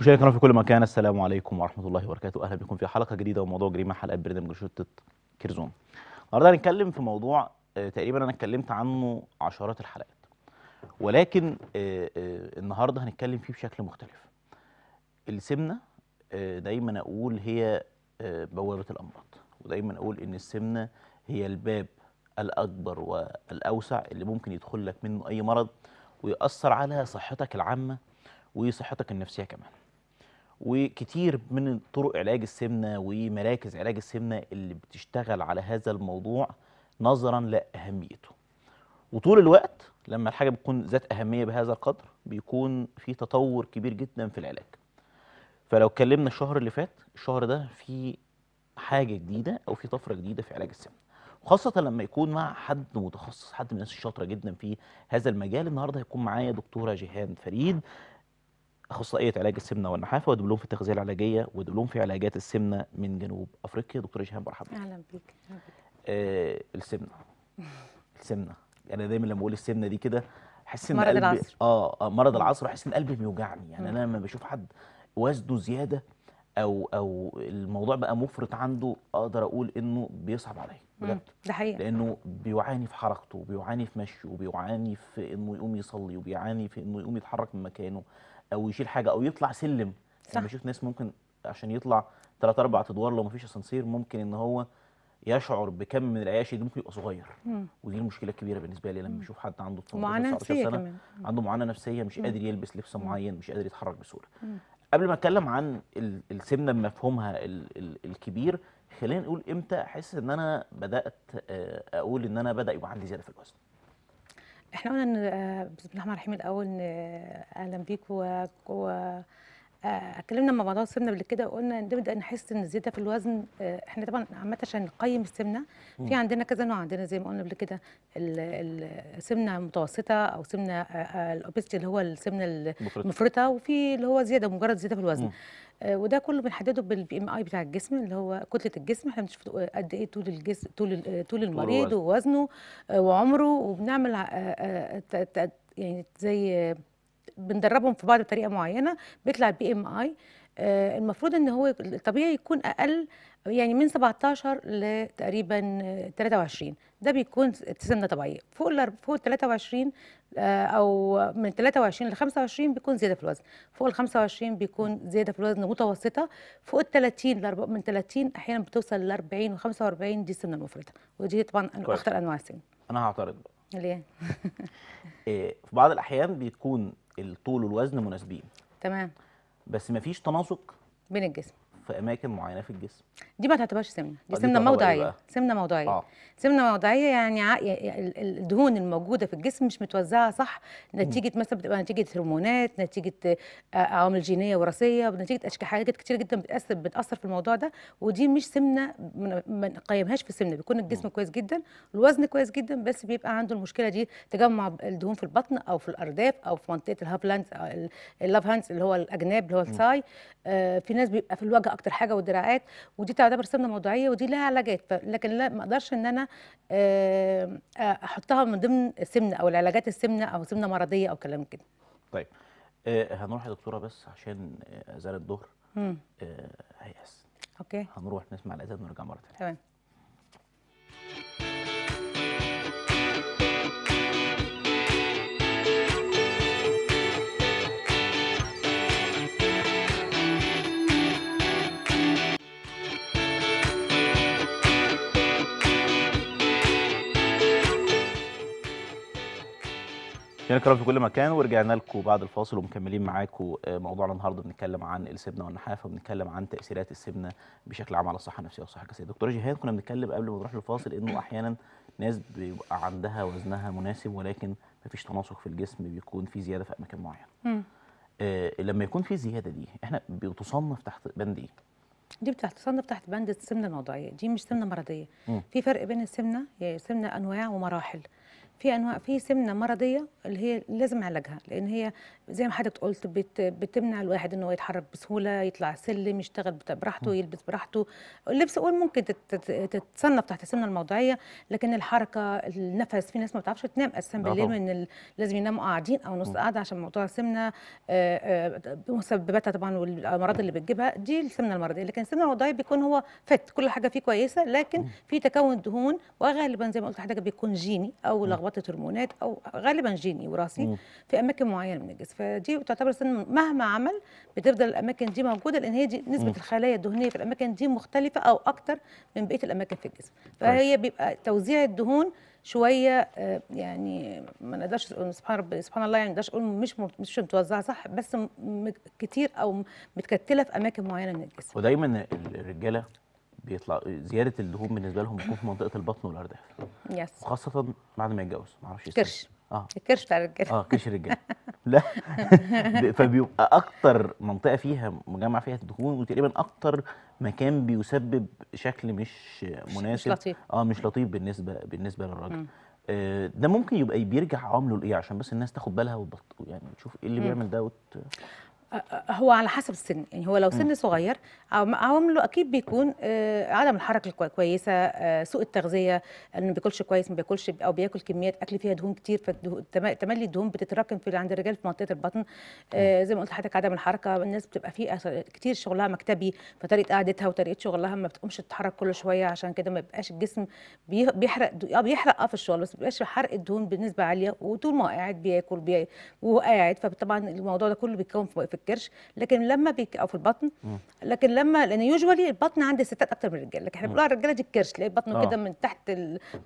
مشاهدينا في كل مكان السلام عليكم ورحمه الله وبركاته اهلا بكم في حلقه جديده وموضوع جريمه حلقه برنامج شطه كيرزون النهارده هنتكلم في موضوع آه، تقريبا انا اتكلمت عنه عشرات الحلقات ولكن آه، آه، النهارده هنتكلم فيه بشكل مختلف السمنه دايما اقول هي بوابه الامراض ودايما اقول ان السمنه هي الباب الاكبر والاوسع اللي ممكن يدخل لك منه اي مرض ويأثر على صحتك العامه وصحتك النفسيه كمان وكتير من طرق علاج السمنه ومراكز علاج السمنه اللي بتشتغل على هذا الموضوع نظرا لاهميته. وطول الوقت لما الحاجه بتكون ذات اهميه بهذا القدر بيكون في تطور كبير جدا في العلاج. فلو اتكلمنا الشهر اللي فات الشهر ده في حاجه جديده او في طفره جديده في علاج السمنه. خاصة لما يكون مع حد متخصص حد من الناس الشاطرة جدا في هذا المجال النهاردة هيكون معايا دكتورة جيهان فريد اخصائيه علاج السمنه والنحافه ودبلوم في التغذيه العلاجيه ودبلوم في علاجات السمنه من جنوب افريقيا دكتور جهان مرحبا اهلا بيك آه السمنه السمنه يعني انا دايما لما بقول السمنه دي كده احس ان مرض قلبي العصر. اه, آه مرض العصر احس ان قلبي بيوجعني يعني انا لما بشوف حد وزنه زياده او او الموضوع بقى مفرط عنده اقدر اقول انه بيصعب عليا بجد ده حقيقي لانه بيعاني في حركته وبيعاني في مشيه وبيعاني في انه يقوم يصلي وبيعاني في انه يقوم يتحرك من مكانه او يشيل حاجه او يطلع سلم يعني صح انا بشوف ناس ممكن عشان يطلع ثلاث اربع ادوار لو ما فيش اسانسير ممكن ان هو يشعر بكم من العياشة دي ممكن يبقى صغير مم. ودي المشكله الكبيره بالنسبه لي لما بشوف حد عنده 18 سنه كمان. عنده معاناه نفسيه مش مم. قادر يلبس لبس معين مش قادر يتحرك بسهوله قبل ما اتكلم عن السمنه بمفهومها الكبير خلينا نقول امتى احس ان انا بدات آه، اقول ان انا بدا يبقى عندي زياده في الوزن احنا قلنا آه، بسم الله الرحمن الرحيم الاول آه، اهلا بيكم و, آه، اتكلمنا مع موضوع السمنه قبل كده وقلنا نبدا نحس ان الزياده في الوزن احنا طبعا عامه عشان نقيم السمنه في عندنا كذا نوع عندنا زي ما قلنا قبل كده السمنه المتوسطه او سمنه الاوبستي اللي هو السمنه المفرطه وفي اللي هو زياده مجرد زياده في الوزن مم. آه، وده كله بنحدده بالبي ام اي بتاع الجسم اللي هو كتله الجسم احنا بنشوف قد ايه طول الجسم آه، طول طول المريض ووزنه آه، وعمره وبنعمل يعني زي بندربهم في بعض بطريقه معينه بيطلع البي ام اي المفروض ان هو الطبيعي يكون اقل يعني من 17 لتقريبا 23 ده بيكون سنه طبيعيه فوق ال فوق 23 آه، او من 23 ل 25 بيكون زياده في الوزن فوق ال 25 بيكون زياده في الوزن متوسطه فوق ال 30 من 30 احيانا بتوصل ل 40 و 45 دي السمنه المفرطه ودي طبعا اخطر انواع السن انا هعترض بقى ليه؟ آه، في بعض الاحيان بيكون الطول والوزن مناسبين تمام بس مفيش تناسق بين الجسم في اماكن معينه في الجسم دي ما تعتبرش سمنه دي آه، سمنه موضعيه سمنه موضعيه آه. سمنه موضعيه يعني الدهون الموجوده في الجسم مش متوزعه صح نتيجه مثلا بتبقى نتيجه هرمونات نتيجه آه، عوامل جينيه وراثيه نتيجه اشكال حاجات كتير جدا بتاثر بتاثر في الموضوع ده ودي مش سمنه ما نقيمهاش في سمنه بيكون الجسم م. كويس جدا الوزن كويس جدا بس بيبقى عنده المشكله دي تجمع الدهون في البطن او في الارداف او في منطقه الهاف لاندز اللاف هاندز اللي هو الاجناب اللي هو الساي آه في ناس بيبقى في الوجه اكتر حاجه والدراعات ودي تعتبر سمنه موضعيه ودي لها علاجات لكن لا ما اقدرش ان انا آه، آه، احطها من ضمن السمنه او العلاجات السمنه او سمنه مرضيه او كلام كده طيب آه, آه، هنروح يا دكتوره بس عشان اذان الظهر آه اوكي هنروح نسمع الاذان ونرجع مره ثانيه تمام شكرا كرم في كل مكان ورجعنا لكم بعد الفاصل ومكملين معاكم آه، موضوعنا النهارده بنتكلم عن السمنه والنحافه وبنتكلم عن تاثيرات السمنه بشكل عام على الصحه النفسيه والصحه الجسديه. دكتور جيهان كنا بنتكلم قبل ما نروح للفاصل انه احيانا ناس بيبقى عندها وزنها مناسب ولكن ما فيش تناسق في الجسم بيكون في زياده في اماكن معينه. آه لما يكون في زياده دي احنا بتصنف تحت بند ايه؟ دي بتصنف تحت بند السمنه الموضعيه، دي مش سمنه مرضيه. في فرق بين السمنه يعني سمنه انواع ومراحل. في انواع في سمنه مرضيه اللي هي لازم علاجها لان هي زي ما حضرتك قلت بت بتمنع الواحد ان هو يتحرك بسهوله يطلع سلم يشتغل براحته يلبس براحته اللبس قول ممكن تتصنف تحت السمنه الموضعيه لكن الحركه النفس في ناس ما بتعرفش تنام اساسا بالليل من آه لازم يناموا قاعدين او نص قاعده عشان موضوع السمنه آه، آه، مسبباتها طبعا والامراض اللي بتجيبها دي السمنه المرضيه لكن السمنه الموضعيه بيكون هو فت كل حاجه فيه كويسه لكن في تكون دهون وغالبا زي ما قلت لحضرتك بيكون جيني او لخبطه لخبطه هرمونات او غالبا جيني وراثي في اماكن معينه من الجسم فدي تعتبر سن مهما عمل بتفضل الاماكن دي موجوده لان هي دي نسبه مم. الخلايا الدهنيه في الاماكن دي مختلفه او اكتر من بقيه الاماكن في الجسم فهي بيبقى توزيع الدهون شويه آه، يعني ما نقدرش سبحان رب سبحان الله يعني ما نقدرش اقول مش مش متوزعه صح بس كتير او متكتله في اماكن معينه من الجسم ودايما الرجاله بيطلع زياده الدهون بالنسبه لهم بتكون في منطقه البطن والارداف يس وخاصه خاصه بعد ما يتجوز ما اعرفش كرش اه الكرش بتاع الرجاله اه كرش الرجاله لا فبيبقى اكتر منطقه فيها مجمع فيها الدهون وتقريبا اكتر مكان بيسبب شكل مش مناسب مش لطيف اه مش لطيف بالنسبه بالنسبه للراجل آه، ده ممكن يبقى بيرجع عامله لايه عشان بس الناس تاخد بالها وتبط يعني تشوف ايه اللي بيعمل ده وت... هو على حسب السن يعني هو لو سن صغير عوامله اكيد بيكون آه، عدم الحركه الكويسه آه، سوء التغذيه انه ما بياكلش كويس ما بياكلش او بياكل كميات اكل فيها دهون كتير فتملي الدهون بتتراكم في عند الرجال في منطقه البطن آه، زي ما قلت لحضرتك عدم الحركه الناس بتبقى في كتير شغلها مكتبي فطريقه قعدتها وطريقه شغلها ما بتقومش تتحرك كل شويه عشان كده ما بيبقاش الجسم بيحرق اه بيحرق اه في الشغل بس ما بيبقاش حرق الدهون بنسبه عاليه وطول ما قاعد بياكل وقاعد وهو قاعد فطبعا الموضوع ده كله بيتكون في الكرش لكن لما بيك او في البطن لكن لما لان يوجوالي البطن عند الستات اكتر من الرجال لكن احنا بنقول الرجاله دي الكرش تلاقي بطنه آه. كده من تحت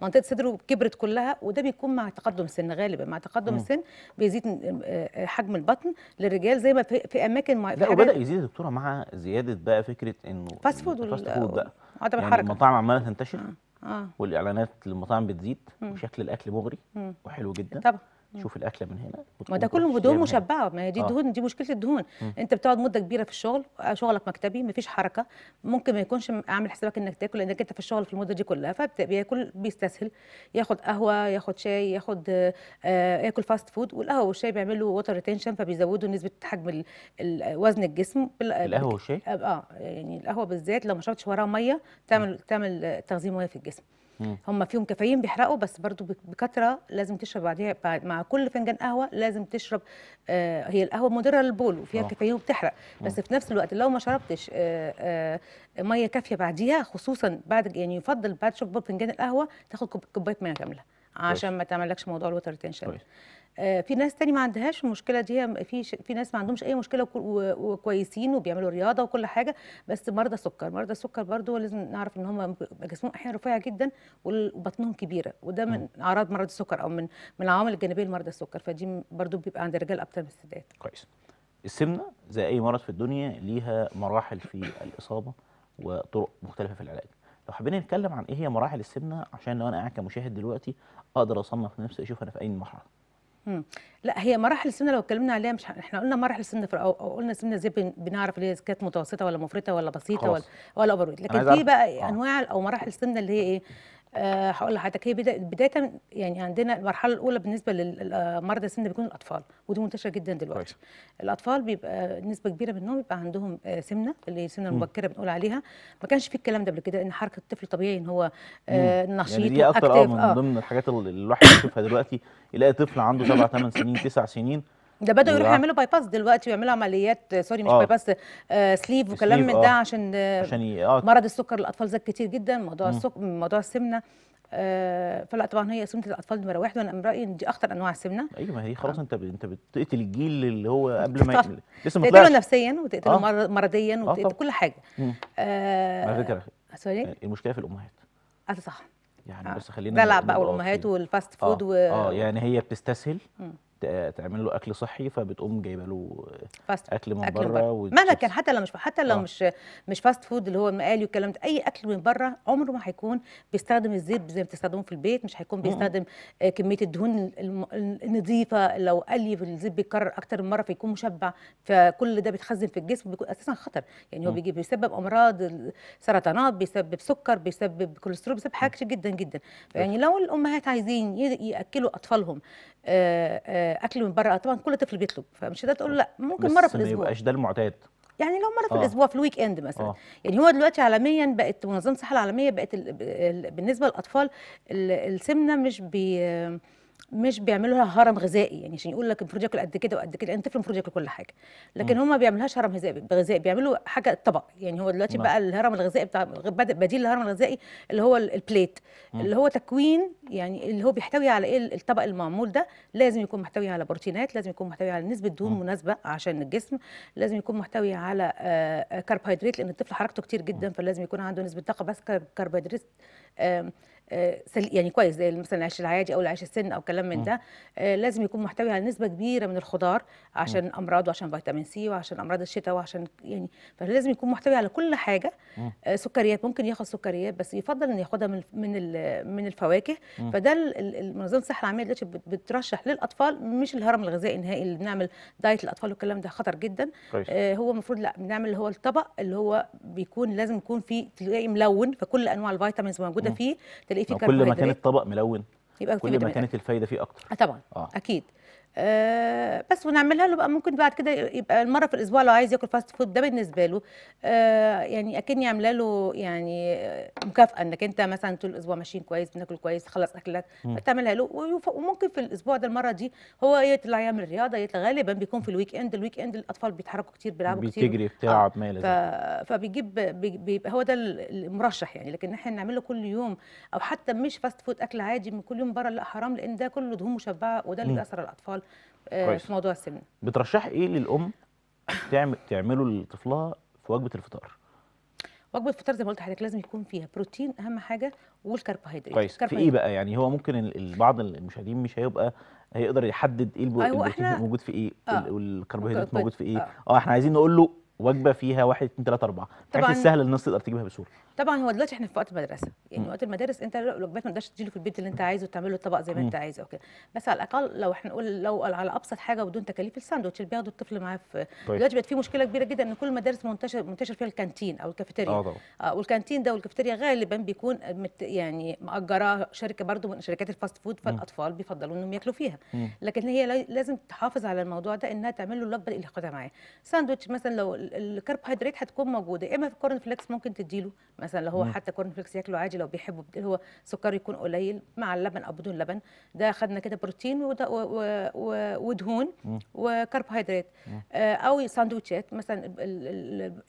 منطقه صدره كبرت كلها وده بيكون مع تقدم السن غالبا مع تقدم السن بيزيد آه، آه، حجم البطن للرجال زي ما في, في اماكن لا وبدا يزيد يا دكتوره مع زياده بقى فكره انه فاست فود فاست فود بقى عدم يعني الحركه المطاعم عماله تنتشر آه. والاعلانات للمطاعم بتزيد مم. وشكل الاكل مغري مم. وحلو جدا طبعا شوف الاكله من هنا ما ده كله دهون مشبعه ما هي دي الدهون آه. دي مشكله الدهون م. انت بتقعد مده كبيره في الشغل شغلك مكتبي مفيش حركه ممكن ما يكونش عامل حسابك انك تاكل لانك انت في الشغل في المده دي كلها فبياكل بيستسهل ياخد قهوه ياخد شاي ياخد آه ياكل فاست فود والقهوه والشاي بيعملوا ووتر ريتنشن فبيزودوا نسبه حجم وزن الجسم القهوه والشاي اه يعني القهوه بالذات لو ما شربتش وراها ميه تعمل م. تعمل تخزين ميه في الجسم هم فيهم كافيين بيحرقوا بس برضو بكثره لازم تشرب بعديها بعد مع كل فنجان قهوه لازم تشرب آه هي القهوه مضره للبول وفيها آه. كافيين وبتحرق بس في نفس الوقت لو ما شربتش آه آه ميه كافيه بعديها خصوصا بعد يعني يفضل بعد شرب فنجان القهوه تاخد كوبايه ميه كامله عشان ما تعملكش موضوع الوتر تنشن آه، في ناس تاني ما عندهاش المشكله دي في في ناس ما عندهمش اي مشكله وكويسين وبيعملوا رياضه وكل حاجه بس مرضى سكر مرضى السكر برضو لازم نعرف ان هم جسمهم احيانا رفيع جدا وبطنهم كبيره وده من اعراض مرض السكر او من من العوامل الجانبيه لمرضى السكر فدي برضو بيبقى عند الرجال اكتر من السيدات كويس السمنه زي اي مرض في الدنيا ليها مراحل في الاصابه وطرق مختلفه في العلاج لو حبينا نتكلم عن ايه هي مراحل السمنه عشان لو انا قاعد كمشاهد دلوقتي اقدر اصنف نفسي اشوف انا في اي مرحله لا هي مراحل السمنه لو اتكلمنا عليها مش احنا قلنا مراحل السمنه في أو قلنا السمنه ازاي بنعرف اللي هي كانت متوسطه ولا مفرطه ولا بسيطه خلاص. ولا ولا اوفر لكن في بقى آه. انواع او مراحل السمنه اللي هي ايه أه هقول لحضرتك هي بدايه يعني عندنا المرحله الاولى بالنسبه لمرضى آه، السمنه بيكون الاطفال ودي منتشره جدا دلوقتي كويس. الاطفال بيبقى نسبه كبيره منهم بيبقى عندهم آه، سمنه اللي هي السمنه المبكره بنقول عليها ما كانش في الكلام ده قبل كده ان حركه الطفل طبيعي ان هو آه نشيط يعني دي اكتر آه، من ضمن الحاجات اللي الواحد بيشوفها دلوقتي يلاقي طفل عنده 7 8 سنين 9 سنين ده بدأوا يروحوا يعملوا باي باس دلوقتي ويعملوا عمليات سوري مش باي باس آه سليف آه، وكلام من ده آه. عشان عشان آه. مرض السكر الاطفال زاد كتير جدا موضوع السكر موضوع السمنه آه فلا طبعا هي سمنه الاطفال نمره واحد وانا من رايي ان دي اخطر انواع السمنه ايوه ما هي خلاص آه. انت ب... انت بتقتل الجيل اللي هو قبل ما لسه ما تقتله نفسيا وتقتله آه. مرضيا آه، وتقتله آه كل حاجه آه على فكره سوري المشكله في الامهات اه صح يعني آه. بس خلينا بلعب بقى والامهات والفاست فود آه. اه يعني هي بتستسهل تعمل له اكل صحي فبتقوم جايبه له اكل من بره مهما كان حتى لو مش حتى لو آه. مش مش فاست فود اللي هو المقالي والكلام ده اي اكل من بره عمره ما هيكون بيستخدم الزيت زي ما بتستخدمه في البيت مش هيكون بيستخدم آه كميه الدهون النظيفه لو قلي الزيت بيتكرر اكتر من مره فيكون مشبع فكل ده بيتخزن في الجسم بيكون اساسا خطر يعني هو بيجي بيسبب امراض سرطانات بيسبب سكر بيسبب كوليسترول بيسبب حاجات كتير جدا جدا يعني لو الامهات عايزين ياكلوا اطفالهم آه آه اكل من بره طبعا كل طفل بيطلب فمش هتقدر تقول له لا ممكن مره في الاسبوع بس ما يبقاش ده المعتاد يعني لو مره في آه. الاسبوع في الويك اند مثلا آه. يعني هو دلوقتي عالميا بقت منظمه الصحه العالميه بقت بالنسبه للاطفال السمنه مش بي مش بيعملوا لها هرم غذائي يعني عشان يقول لك المفروض ياكل قد كده وقد كده يعني الطفل المفروض ياكل كل حاجه لكن هم ما بيعملوهاش هرم غذائي بيعملوا حاجه طبق يعني هو دلوقتي بقى الهرم الغذائي بتاع بديل الهرم الغذائي اللي هو البليت مم. اللي هو تكوين يعني اللي هو بيحتوي على ايه الطبق المعمول ده لازم يكون محتوي على بروتينات لازم يكون محتوي على نسبه دهون مناسبه عشان الجسم لازم يكون محتوي على كربوهيدرات آه، لان الطفل حركته كتير جدا فلازم يكون عنده نسبه طاقه بس كربوهيدرات آه، يعني كويس زي مثلا العيش العادي او العيش السن او كلام من ده آه، لازم يكون محتوي على نسبه كبيره من الخضار عشان م. امراض وعشان فيتامين سي وعشان امراض الشتاء وعشان يعني فلازم يكون محتوي على كل حاجه م. آه، سكريات ممكن ياخد سكريات بس يفضل ان ياخدها من من من الفواكه م. فده منظمه الصحه العامه دلوقتي بترشح للاطفال مش الهرم الغذائي النهائي اللي بنعمل دايت للاطفال والكلام ده خطر جدا آه هو المفروض لا بنعمل اللي هو الطبق اللي هو بيكون لازم يكون فيه تلاقي ملون فكل انواع الفيتامينز موجوده فيه تلاقي ايه في كل ما كان الطبق ملون يبقى كل ما كانت الفايده فيه اكتر طبعا آه. اكيد آه، بس ونعملها له بقى ممكن بعد كده يبقى المره في الاسبوع لو عايز ياكل فاست فود ده بالنسبه له آه، يعني اكني عامله له يعني مكافاه انك انت مثلا طول الاسبوع ماشيين كويس بناكل كويس خلص اكلك تعملها له وممكن في الاسبوع ده المره دي هو يطلع يعمل رياضه يطلع غالبا بيكون في الويك اند الويك اند الاطفال بيتحركوا كتير بيلعبوا كتير بتجري بتلعب آه، ما فبيجيب بيبقى هو ده المرشح يعني لكن احنا نعمل له كل يوم او حتى مش فاست فود اكل عادي من كل يوم بره لا حرام لان ده كله دهون مشبعه وده اللي بيأثر على الاطفال الاطفال آه، كويس. في موضوع السمنه بترشح ايه للام تعمل تعمله لطفلها في وجبه الفطار وجبه الفطار زي ما قلت لحضرتك لازم يكون فيها بروتين اهم حاجه والكربوهيدرات كويس في ايه بقى يعني هو ممكن البعض المشاهدين مش هيبقى هيقدر يحدد ايه أيوة، البروتين أيوة احنا... موجود في ايه آه. والكربوهيدرات موجود في ايه آه. اه, احنا عايزين نقول له وجبه فيها 1 2 3 4 الحاجات السهله الناس تقدر تجيبها بسهوله طبعا هو دلوقتي احنا في وقت المدرسه يعني م. وقت المدارس انت الوجبات ما تقدرش تجيله في البيت اللي انت عايزه وتعمله الطبق زي ما انت عايزه اوكي بس على الاقل لو احنا نقول لو على ابسط حاجه بدون تكاليف الساندوتش اللي بياخده الطفل معاه في طيب. دلوقتي بقت في مشكله كبيره جدا ان كل المدارس منتشر منتشر فيها الكانتين او الكافيتيريا آه, آه والكانتين ده والكافيتيريا غالبا بيكون مت يعني مأجراه شركه برده من شركات الفاست فود فالاطفال بيفضلوا انهم ياكلوا فيها م. لكن هي لازم تحافظ على الموضوع ده انها تعمل له الوجبه اللي ياخدها معاه ساندوتش مثلا لو الكربوهيدرات هتكون موجوده اما في كورن فليكس ممكن تديله مثلا لو هو حتى كورن فليكس ياكله عادي لو بيحبه اللي هو سكر يكون قليل مع اللبن او بدون لبن ده خدنا كده بروتين ودهون وكربوهيدرات آه، او ساندوتشات مثلا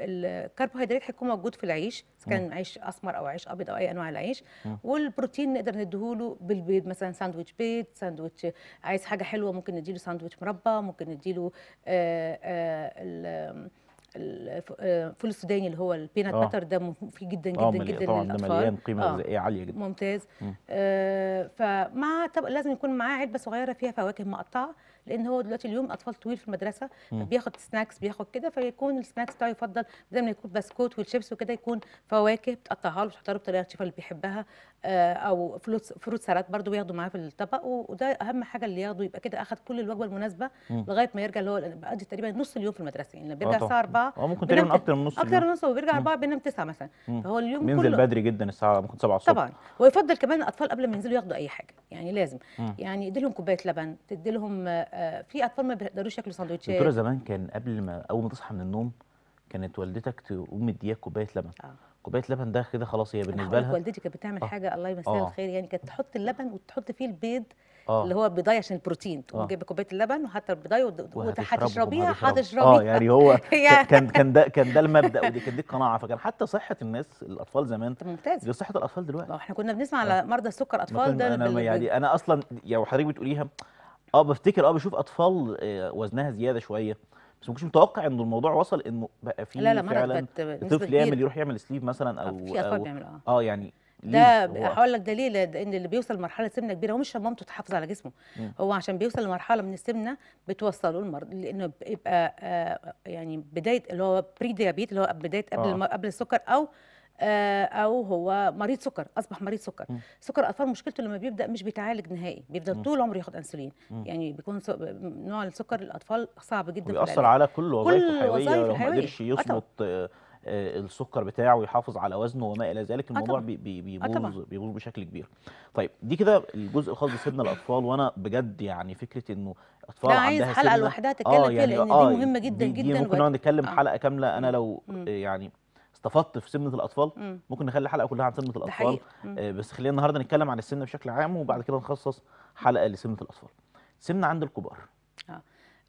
الكربوهيدرات هيكون موجود في العيش اذا كان عيش اسمر او عيش ابيض او اي انواع العيش والبروتين نقدر نديه له بالبيض مثلا ساندوتش بيض ساندوتش عايز حاجه حلوه ممكن نديله ساندوتش مربى ممكن نديله آآ آه، آآ آه، الفول آه، السوداني اللي هو البينات آه. باتر ده مفيد جدا آه، جدا جدا طبعا للاطفال ده مليان قيمه غذائيه عاليه جدا ممتاز آه فمع لازم يكون معاه علبه صغيره فيها فواكه مقطعه لان هو دلوقتي اليوم اطفال طويل في المدرسه بياخد سناكس بياخد كده فيكون السناكس بتاعه يفضل زي ما يكون بسكوت والشيبس وكده يكون فواكه بتقطعها له بتحطها له بطريقه الشيفه اللي بيحبها آه، او فروت سلات برده بياخده معاه في الطبق وده اهم حاجه اللي ياخده يبقى كده اخد كل الوجبه المناسبه لغايه ما يرجع اللي هو بقضي تقريبا نص اليوم في المدرسه يعني لما بيرجع آه، الساعه 4 اه ممكن تقريبا اكتر من نص اكتر من نص وبيرجع 4 بينام 9 مثلا فهو اليوم بينزل كله بدري جدا الساعه ممكن 7 الصبح طبعا ويفضل كمان الاطفال قبل ما ينزلوا ياخدوا اي حاجه يعني لازم يعني ادي لهم كوبايه لبن تدي لهم آه، آه، في اطفال ما بيقدروش ياكلوا سندوتشات دكتوره زمان كان قبل ما اول ما تصحى من النوم كانت والدتك تقوم مدياك كوبايه لبن آه. كوبايه لبن ده كده خلاص هي بالنسبه لها والدتي كانت بتعمل آه. حاجه الله يمسيها آه. الخير يعني كانت تحط اللبن وتحط فيه البيض آه. اللي هو بيضاي عشان البروتين آه. تقوم آه. جايبه كوبايه اللبن وحاطه البيضايه وهتشربيها هتشربيها اه يعني هو كان كان ده كان ده المبدا ودي كانت دي القناعه فكان حتى صحه الناس الاطفال زمان ممتاز دي صحه الاطفال دلوقتي احنا كنا بنسمع آه. على مرضى السكر اطفال ده انا يعني انا اصلا يعني حضرتك بتقوليها اه بفتكر اه بشوف اطفال آه، وزنها زياده شويه بس ما كنتش متوقع ان الموضوع وصل انه بقى في لا لا فعلا الطفل يعمل يروح يعمل سليف مثلا آه، او في اطفال بيعملوا اه اه يعني ده هقول لك دليل ان اللي بيوصل لمرحله سمنه كبيره هو مش مامته تحافظ على جسمه مم. هو عشان بيوصل لمرحله من السمنه بتوصله المرض لانه بيبقى آه، يعني بدايه اللي هو بري ديابيت اللي هو بدايه قبل آه. قبل السكر او آه، او هو مريض سكر اصبح مريض سكر م. سكر الاطفال مشكلته لما بيبدا مش بيتعالج نهائي بيفضل م. طول عمره ياخد انسولين م. يعني بيكون سو... نوع السكر الاطفال صعب جدا بيأثر على كل وظائف الحيويه ما قدرش يصمت آه، آه، السكر بتاعه ويحافظ على وزنه وما الى ذلك الموضوع بيبوظ بيبوظ بشكل كبير طيب دي كده الجزء الخاص بسن الاطفال وانا بجد يعني فكره انه اطفال عندها عايز حلقه لوحدها تتكلم يعني آه فيها لان آه دي مهمه جدا دي جدا دي ممكن نقعد نتكلم آه. حلقه كامله انا لو يعني استفدت في سمنه الاطفال مم. ممكن نخلي حلقه كلها عن سمنه الاطفال آه بس خلينا النهارده نتكلم عن السمنه بشكل عام وبعد كده نخصص حلقه لسمنه الاطفال سمنه عند الكبار اه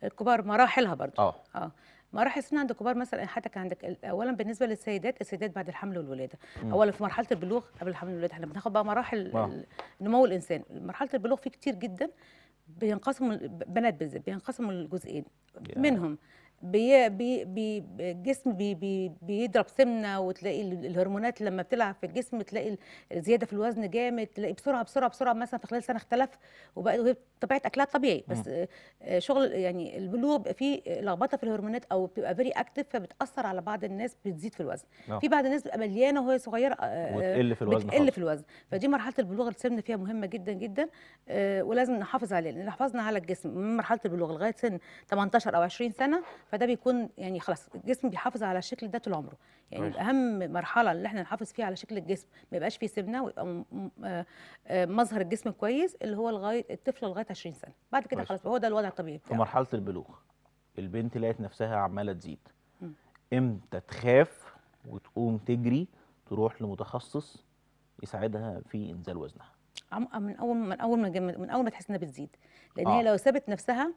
الكبار مراحلها برضو اه اه مراحل سن عند الكبار مثلا حتى كان عندك اولا بالنسبه للسيدات السيدات بعد الحمل والولاده مم. اولا في مرحله البلوغ قبل الحمل والولاده احنا بناخد بقى مراحل آه. نمو الانسان مرحله البلوغ في كتير جدا بينقسموا بنات بالذات بينقسموا لجزئين yeah. منهم بي بي بي الجسم بي بي بيضرب سمنه وتلاقي الهرمونات لما بتلعب في الجسم تلاقي زياده في الوزن جامد تلاقي بسرعه بسرعه بسرعه مثلا في خلال سنه اختلف وبقى طبيعه اكلها طبيعي بس آه، شغل يعني البلوغ في لخبطه في الهرمونات او بتبقى فيري اكتف فبتاثر على بعض الناس بتزيد في الوزن أوه. في بعض الناس بتبقى مليانه وهي صغيره بتقل آه، آه، وتقل في الوزن بتقل في الوزن فدي مرحله البلوغ السمن فيها مهمه جدا جدا ولازم نحافظ عليها لان حافظنا على الجسم من مرحله البلوغ لغايه سن 18 او 20 سنه فده بيكون يعني خلاص الجسم بيحافظ على الشكل ده طول عمره يعني أوه. اهم مرحله اللي احنا نحافظ فيها على شكل الجسم ما يبقاش فيه سمنه ويبقى آه، آه، مظهر الجسم كويس اللي هو لغايه الطفل لغايه 20 سنه بعد كده خلاص هو ده الوضع الطبيعي بتاعه في مرحله البلوغ البنت لقت نفسها عماله تزيد امتى تخاف وتقوم تجري تروح لمتخصص يساعدها في انزال وزنها من اول من اول ما من اول ما تحس انها بتزيد لان آه. هي لو سابت نفسها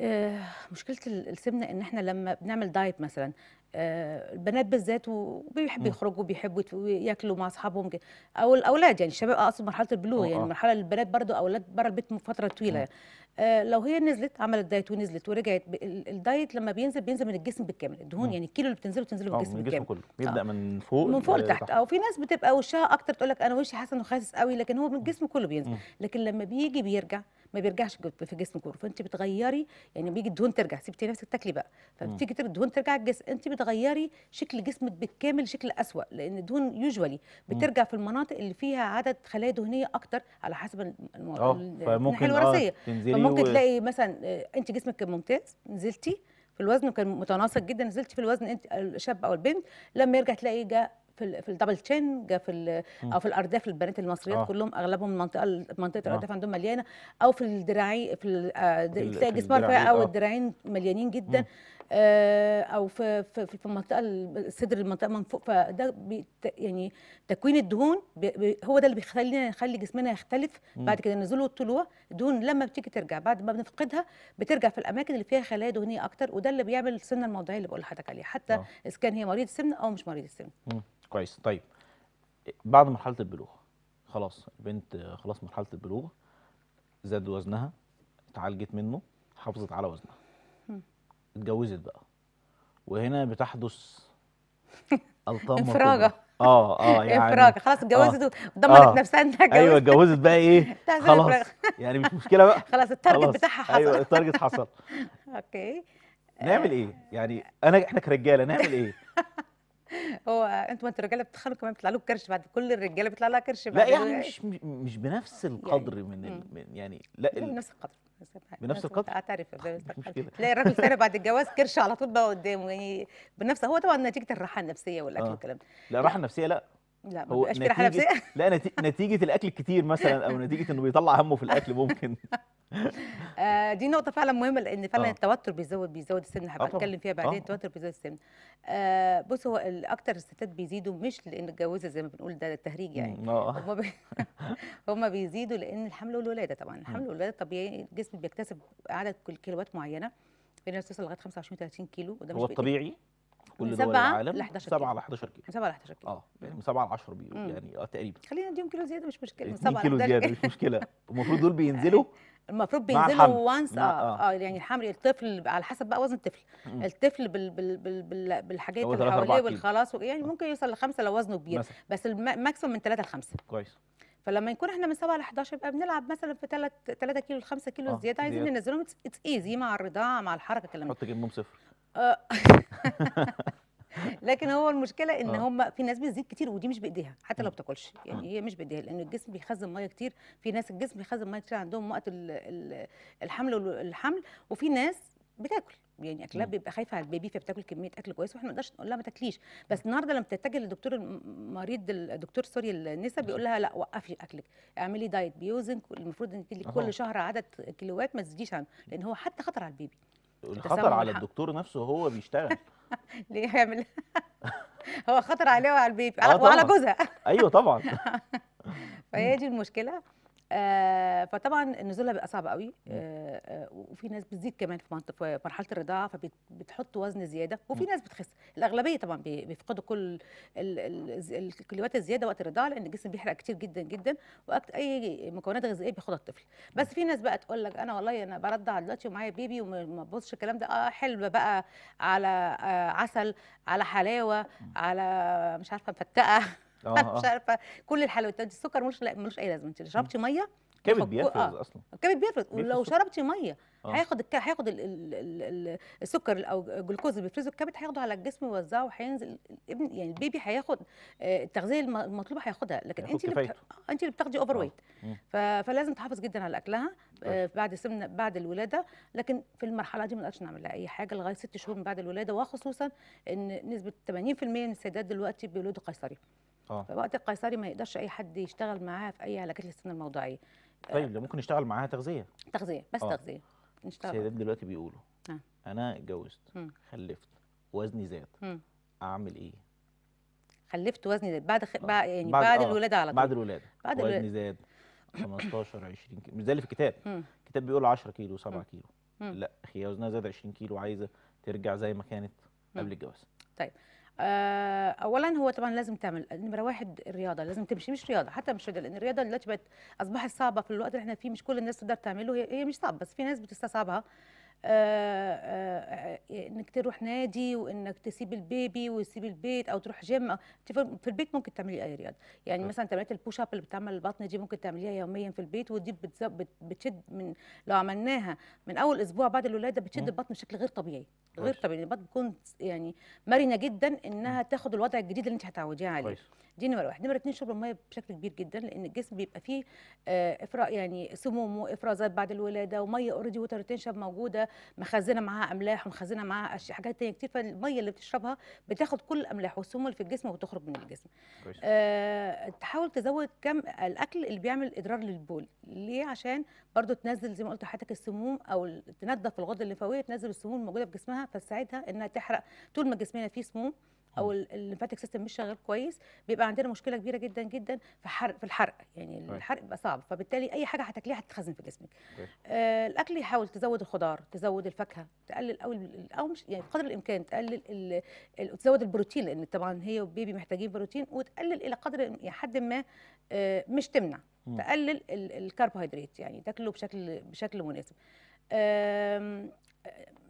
آه، مشكله السمنه ان احنا لما بنعمل دايت مثلا آه، البنات بالذات وبيحبوا يخرجوا بيحبوا ياكلوا مع اصحابهم او الاولاد يعني الشباب اقصد مرحله البلوغ يعني آه. مرحله البنات برضو اولاد بره البيت فتره طويله يعني. آه لو هي نزلت عملت دايت ونزلت ورجعت الدايت لما بينزل بينزل من الجسم بالكامل الدهون يعني الكيلو اللي بتنزله بتنزله آه، من الجسم بالكامل كله بيبدا من فوق من فوق لتحت او في ناس بتبقى وشها اكتر تقول لك انا وشي حاسه انه خاسس قوي لكن هو من الجسم كله بينزل مم. لكن لما بيجي بيرجع ما بيرجعش في جسم كله فانت بتغيري يعني بيجي الدهون ترجع سيبتي نفسك تاكلي بقى فبتيجي الدهون ترجع الجسم انت بتغيري تغيري شكل جسمك بالكامل شكل اسوا لان الدهون يوجوالي بترجع في المناطق اللي فيها عدد خلايا دهنيه اكتر على حسب آه، الناحيه آه، الوراثيه فممكن تلاقي مثلا آه، انت جسمك كان ممتاز نزلتي في الوزن وكان متناسق جدا نزلتي في الوزن انت الشاب او البنت لما يرجع تلاقي جاء في في الدبل تشين جا في او في الارداف البنات المصريات أوه. كلهم اغلبهم المنطقه منطقه الارداف عندهم مليانه او في الدراعي في تلاقي جسمها او الدراعين مليانين جدا مم. آه، او في في في المنطقه الصدر المنطقه من فوق فده يعني تكوين الدهون هو ده اللي بيخلينا يخلي جسمنا يختلف بعد كده النزول والطلوع الدهون لما بتيجي ترجع بعد ما بنفقدها بترجع في الاماكن اللي فيها خلايا دهنيه اكتر وده اللي بيعمل السمنه الموضعيه اللي بقول لحضرتك عليها حتى آه. اذا كان هي مريض السمنه او مش مريض السمنه كويس طيب بعد مرحله البلوغ خلاص البنت خلاص مرحله البلوغ زاد وزنها اتعالجت منه حافظت على وزنها اتجوزت بقى وهنا بتحدث الطامه انفراجه اه اه يعني انفراجه خلاص آه. اتجوزت ودمرت آه. نفسها انها أيوة، اتجوزت ايوه اتجوزت بقى ايه خلاص يعني مش مشكله بقى خلاص التارجت بتاعها حصل ايوه التارجت حصل اوكي نعمل ايه؟ يعني انا احنا كرجاله نعمل ايه؟ هو انتوا انتوا الرجاله بتتخانقوا كمان بيطلع لكم كرش بعد كل الرجاله بيطلع لها كرش بعد لا يعني مش مش بنفس يعني القدر يعني من, من يعني لا نفس القدر بنفس القدر اعترف تلاقي الراجل سارق بعد الجواز كرش على طول بقى قدامه يعني بنفسه هو طبعا نتيجه الراحه النفسيه والاكل آه. والكلام ده لا الراحه النفسيه لا لا ما بيبقاش في راحه نفسيه لا نتيجه الاكل الكتير مثلا او نتيجه انه بيطلع همه في الاكل ممكن آه، دي نقطه فعلا مهمه لان فعلا آه. التوتر بيزود بيزود السمنه آه، هبقى اتكلم فيها بعدين آه. التوتر بيزود السمنه آه بص هو اكتر الستات بيزيدوا مش لان اتجوزوا زي ما بنقول ده التهريج يعني آه. هم بي... هم بيزيدوا لان الحمل والولاده طبعا الحمل والولاده طبيعي الجسم بيكتسب عدد كيلوات معينه في ناس توصل لغايه 25 30 كيلو وده مش هو الطبيعي كل يعني دول العالم 11 7 ل 11 كيلو 7 ل 11 كيلو اه يعني من 7 ل 10 يعني اه تقريبا خلينا نديهم كيلو زياده مش مشكله من 7 كيلو زياده مش مشكله المفروض دول بينزلوا المفروض بينزلوا وانس آه. آه, اه يعني الحمل الطفل على حسب بقى وزن الطفل الطفل بال بال بال بال بالحاجات اللي حواليه والخلاص يعني آه. ممكن يوصل لخمسه لو وزنه كبير بس الماكسيموم من 3 ل 5 كويس فلما يكون احنا من 7 ل 11 يبقى بنلعب مثلا في 3 3 كيلو ل 5 كيلو آه زياده عايزين ننزلهم اتس ايزي مع الرضاعه مع الحركه الكلام حط جنبهم صفر آه. لكن هو المشكله ان آه. هم في ناس بتزيد كتير ودي مش بايديها حتى لو بتاكلش يعني هي مش بايديها لان الجسم بيخزن ميه كتير في ناس الجسم بيخزن ميه كتير عندهم وقت الحمل والحمل وفي ناس بتاكل يعني اكلها بيبقى خايفه على البيبي فبتاكل كميه اكل كويس واحنا ما نقدرش نقول لها ما تاكليش بس النهارده لما بتتجه للدكتور المريض الدكتور سوري النساء بيقول لها لا وقفي اكلك اعملي دايت بيوزنج المفروض ان كل شهر عدد كيلوات ما تزيديش عنه لان هو حتى خطر على البيبي الخطر على الدكتور نفسه وهو بيشتغل ليه يعمل إيه؟ هو خطر عليه وعلى البيبي وعلى اه جوزها ايوه طبعا فهي دي المشكله آه، فطبعا نزولها بيبقى صعب قوي آه، آه، وفي ناس بتزيد كمان في مرحله الرضاعه فبتحط وزن زياده وفي ناس بتخس الاغلبيه طبعا بيفقدوا كل الكليوات الزياده وقت الرضاعه لان الجسم بيحرق كتير جدا جدا وقت اي مكونات غذائيه بياخدها الطفل بس في ناس بقى تقول لك انا والله انا برضع دلوقتي ومعايا بيبي وما ببصش الكلام ده اه حلو بقى على آه عسل على حلاوه على مش عارفه مفتقه آه، مش آه. عارفه كل الحلويات السكر ملوش ملوش اي لازمه انت شربتي ميه الكبد بيفرز اصلا الكبد آه، بيفرز ولو شربتي ميه هياخد الك... هياخد ال... ال... السكر او الجلوكوز اللي بيفرزه الكبد هياخده على الجسم ويوزعه وهينزل الابن يعني البيبي هياخد التغذيه المطلوبه هياخدها لكن انت اللي بت... انت اللي بتاخدي اوفر ويت ف... فلازم تحافظ جدا على اكلها بعد سن بعد الولاده لكن في المرحله دي ما نقدرش نعمل لها اي حاجه لغايه ست شهور من بعد الولاده وخصوصا ان نسبه 80% من السيدات دلوقتي بيولدوا قيصري اه فوقت القيصري ما يقدرش اي حد يشتغل معاها في اي علاجات للسن الموضعيه طيب ده ممكن يشتغل معاها تغذيه تغذيه بس أوه. تغذيه نشتغل السيدات دلوقتي بيقولوا آه. انا اتجوزت خلفت وزني زاد اعمل ايه خلفت وزني زاد بعد خ... آه. يعني بعد, بعد آه. الولاده على طول بعد الولاده بعد وزني زاد 15 20 كيلو مش ده اللي في الكتاب الكتاب بيقول 10 كيلو 7 كيلو لا هي وزنها زاد 20 كيلو عايزه ترجع زي ما كانت قبل الجواز طيب آه، اولا هو طبعا لازم تعمل نمره واحد الرياضه لازم تمشي مش رياضه حتى مش رياضه لان الرياضه دلوقتي بقت اصبحت صعبه في الوقت اللي احنا فيه مش كل الناس تقدر تعمله هي, هي مش صعبه بس في ناس بتستصعبها آه، آه، آه، انك تروح نادي وانك تسيب البيبي وتسيب البيت او تروح جيم في البيت ممكن تعملي اي رياضه يعني م. مثلا تمارين البوش اب اللي بتعمل البطن دي ممكن تعمليها يوميا في البيت ودي بتشد من لو عملناها من اول اسبوع بعد الولاده بتشد البطن بشكل غير طبيعي غير طبيعي البطن بتكون يعني مرنه جدا انها تاخد الوضع الجديد اللي انت هتعوديه عليه دي نمره واحد نمره اتنين شرب الميه بشكل كبير جدا لان الجسم بيبقى فيه آه، افراز يعني سموم وافرازات بعد الولاده وميه اوريدي ووتر تنشب موجوده مخزنه معاها املاح ومخزنه معاها حاجات تانية كتير فالميه اللي بتشربها بتاخد كل الاملاح والسموم اللي في الجسم وبتخرج من الجسم كويس. آه تحاول تزود كم الاكل اللي بيعمل اضرار للبول ليه عشان برضو تنزل زي ما قلت لحضرتك السموم او تنظف الغده الليمفاويه تنزل السموم الموجوده في جسمها فتساعدها انها تحرق طول ما جسمنا فيه سموم او الليمفاتيك سيستم مش شغال كويس بيبقى عندنا مشكله كبيره جدا جدا في حرق في الحرق يعني أيوة. الحرق بيبقى صعب فبالتالي اي حاجه هتاكليها هتتخزن في جسمك آه الاكل يحاول تزود الخضار تزود الفاكهه تقلل او او مش يعني قدر الامكان تقلل تزود البروتين لان طبعا هي وبيبي محتاجين بروتين وتقلل الى قدر حد ما آه مش تمنع تقلل الكربوهيدرات يعني تاكله بشكل بشكل مناسب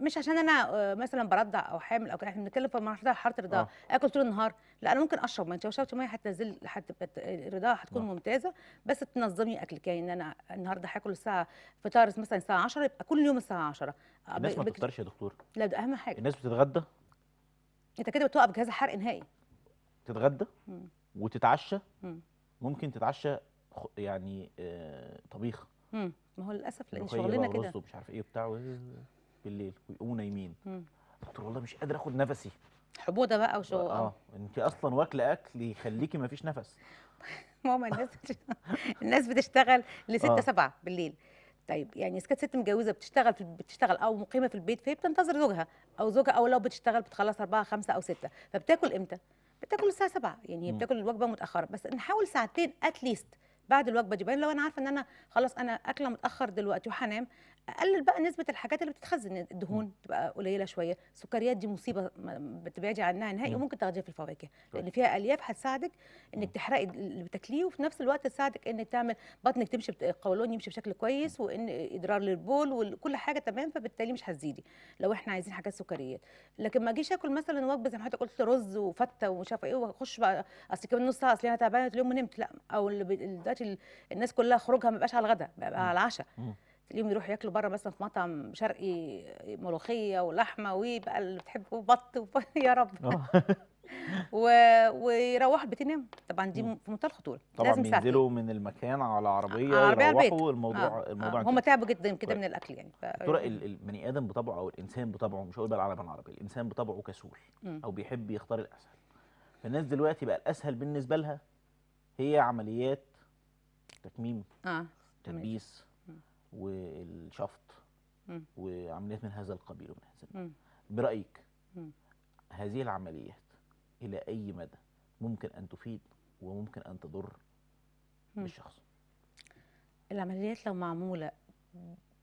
مش عشان انا آه، مثلا برضع او حامل او كده احنا بنتكلم في مرحله حاره الرضاعه آه. اكل طول النهار لا انا ممكن اشرب ما انت لو شربت ميه هتنزل هتبقى الرضاعه هتكون آه. ممتازه بس تنظمي اكلك يعني ان انا النهارده هاكل الساعه فطار مثلا الساعه 10 يبقى كل يوم الساعه 10 آه، الناس ما بتفطرش يا دكتور لا ده اهم حاجه الناس بتتغدى انت كده بتوقف جهاز الحرق نهائي تتغدى مم. وتتعشى مم. ممكن تتعشى يعني آه، طبيخ طبيخ ما هو للاسف لان شغلنا كده مش عارف ايه بتاعه بالليل ويقوموا نايمين دكتور والله مش قادر اخد نفسي حبوده بقى وشوق اه, آه. انت اصلا واكله اكل يخليكي ما فيش نفس ماما الناس الناس بتشتغل لستة آه. سبعة بالليل طيب يعني اذا كانت ست متجوزه بتشتغل بتشتغل او مقيمه في البيت فهي بتنتظر زوجها او زوجها او لو بتشتغل بتخلص أربعة خمسة او ستة فبتاكل امتى؟ بتاكل الساعه 7 يعني هي بتاكل الوجبه متاخره بس نحاول ساعتين اتليست بعد الوجبه دي لو انا عارفه ان انا خلاص انا اكله متاخر دلوقتي وهنام اقلل بقى نسبه الحاجات اللي بتتخزن الدهون مم. تبقى قليله شويه السكريات دي مصيبه بتبعدي عنها نهائي وممكن تاخديها في الفواكه لان فيها الياف هتساعدك انك تحرقي اللي بتاكليه وفي نفس الوقت تساعدك انك تعمل بطنك تمشي القولون يمشي بشكل كويس وان ادرار للبول وكل حاجه تمام فبالتالي مش هتزيدي لو احنا عايزين حاجات سكريات لكن ما اجيش اكل مثلا وجبه زي ما حضرتك قلت رز وفته ومش عارفه ايه واخش بقى اصل كمان نص ساعه اصل انا تعبانه اليوم ونمت لا او دلوقتي الناس كلها خروجها ما بقاش على الغداء بقى على العشاء اليوم يروحوا ياكلوا بره مثلا في مطعم شرقي ملوخيه ولحمه ويبقى اللي بتحبه بط يا رب آه. و... ويروحوا البيت يناموا طبعا دي في منتهى الخطوره طبعا بينزلوا من المكان على عربيه يروحوا الموضوع آه. الموضوع آه. هم تعبوا جدا كده طيب. من الاكل يعني ف... البني ادم بطبعه او الانسان بطبعه مش هقول بقى العالم العربي الانسان بطبعه كسول او بيحب يختار الاسهل فالناس دلوقتي بقى الاسهل بالنسبه لها هي عمليات تكميم آه. تدبيس والشفط وعمليات من هذا القبيل ومن هذا القبيل برأيك هذه العمليات إلى أي مدى ممكن أن تفيد وممكن أن تضر بالشخص العمليات لو معمولة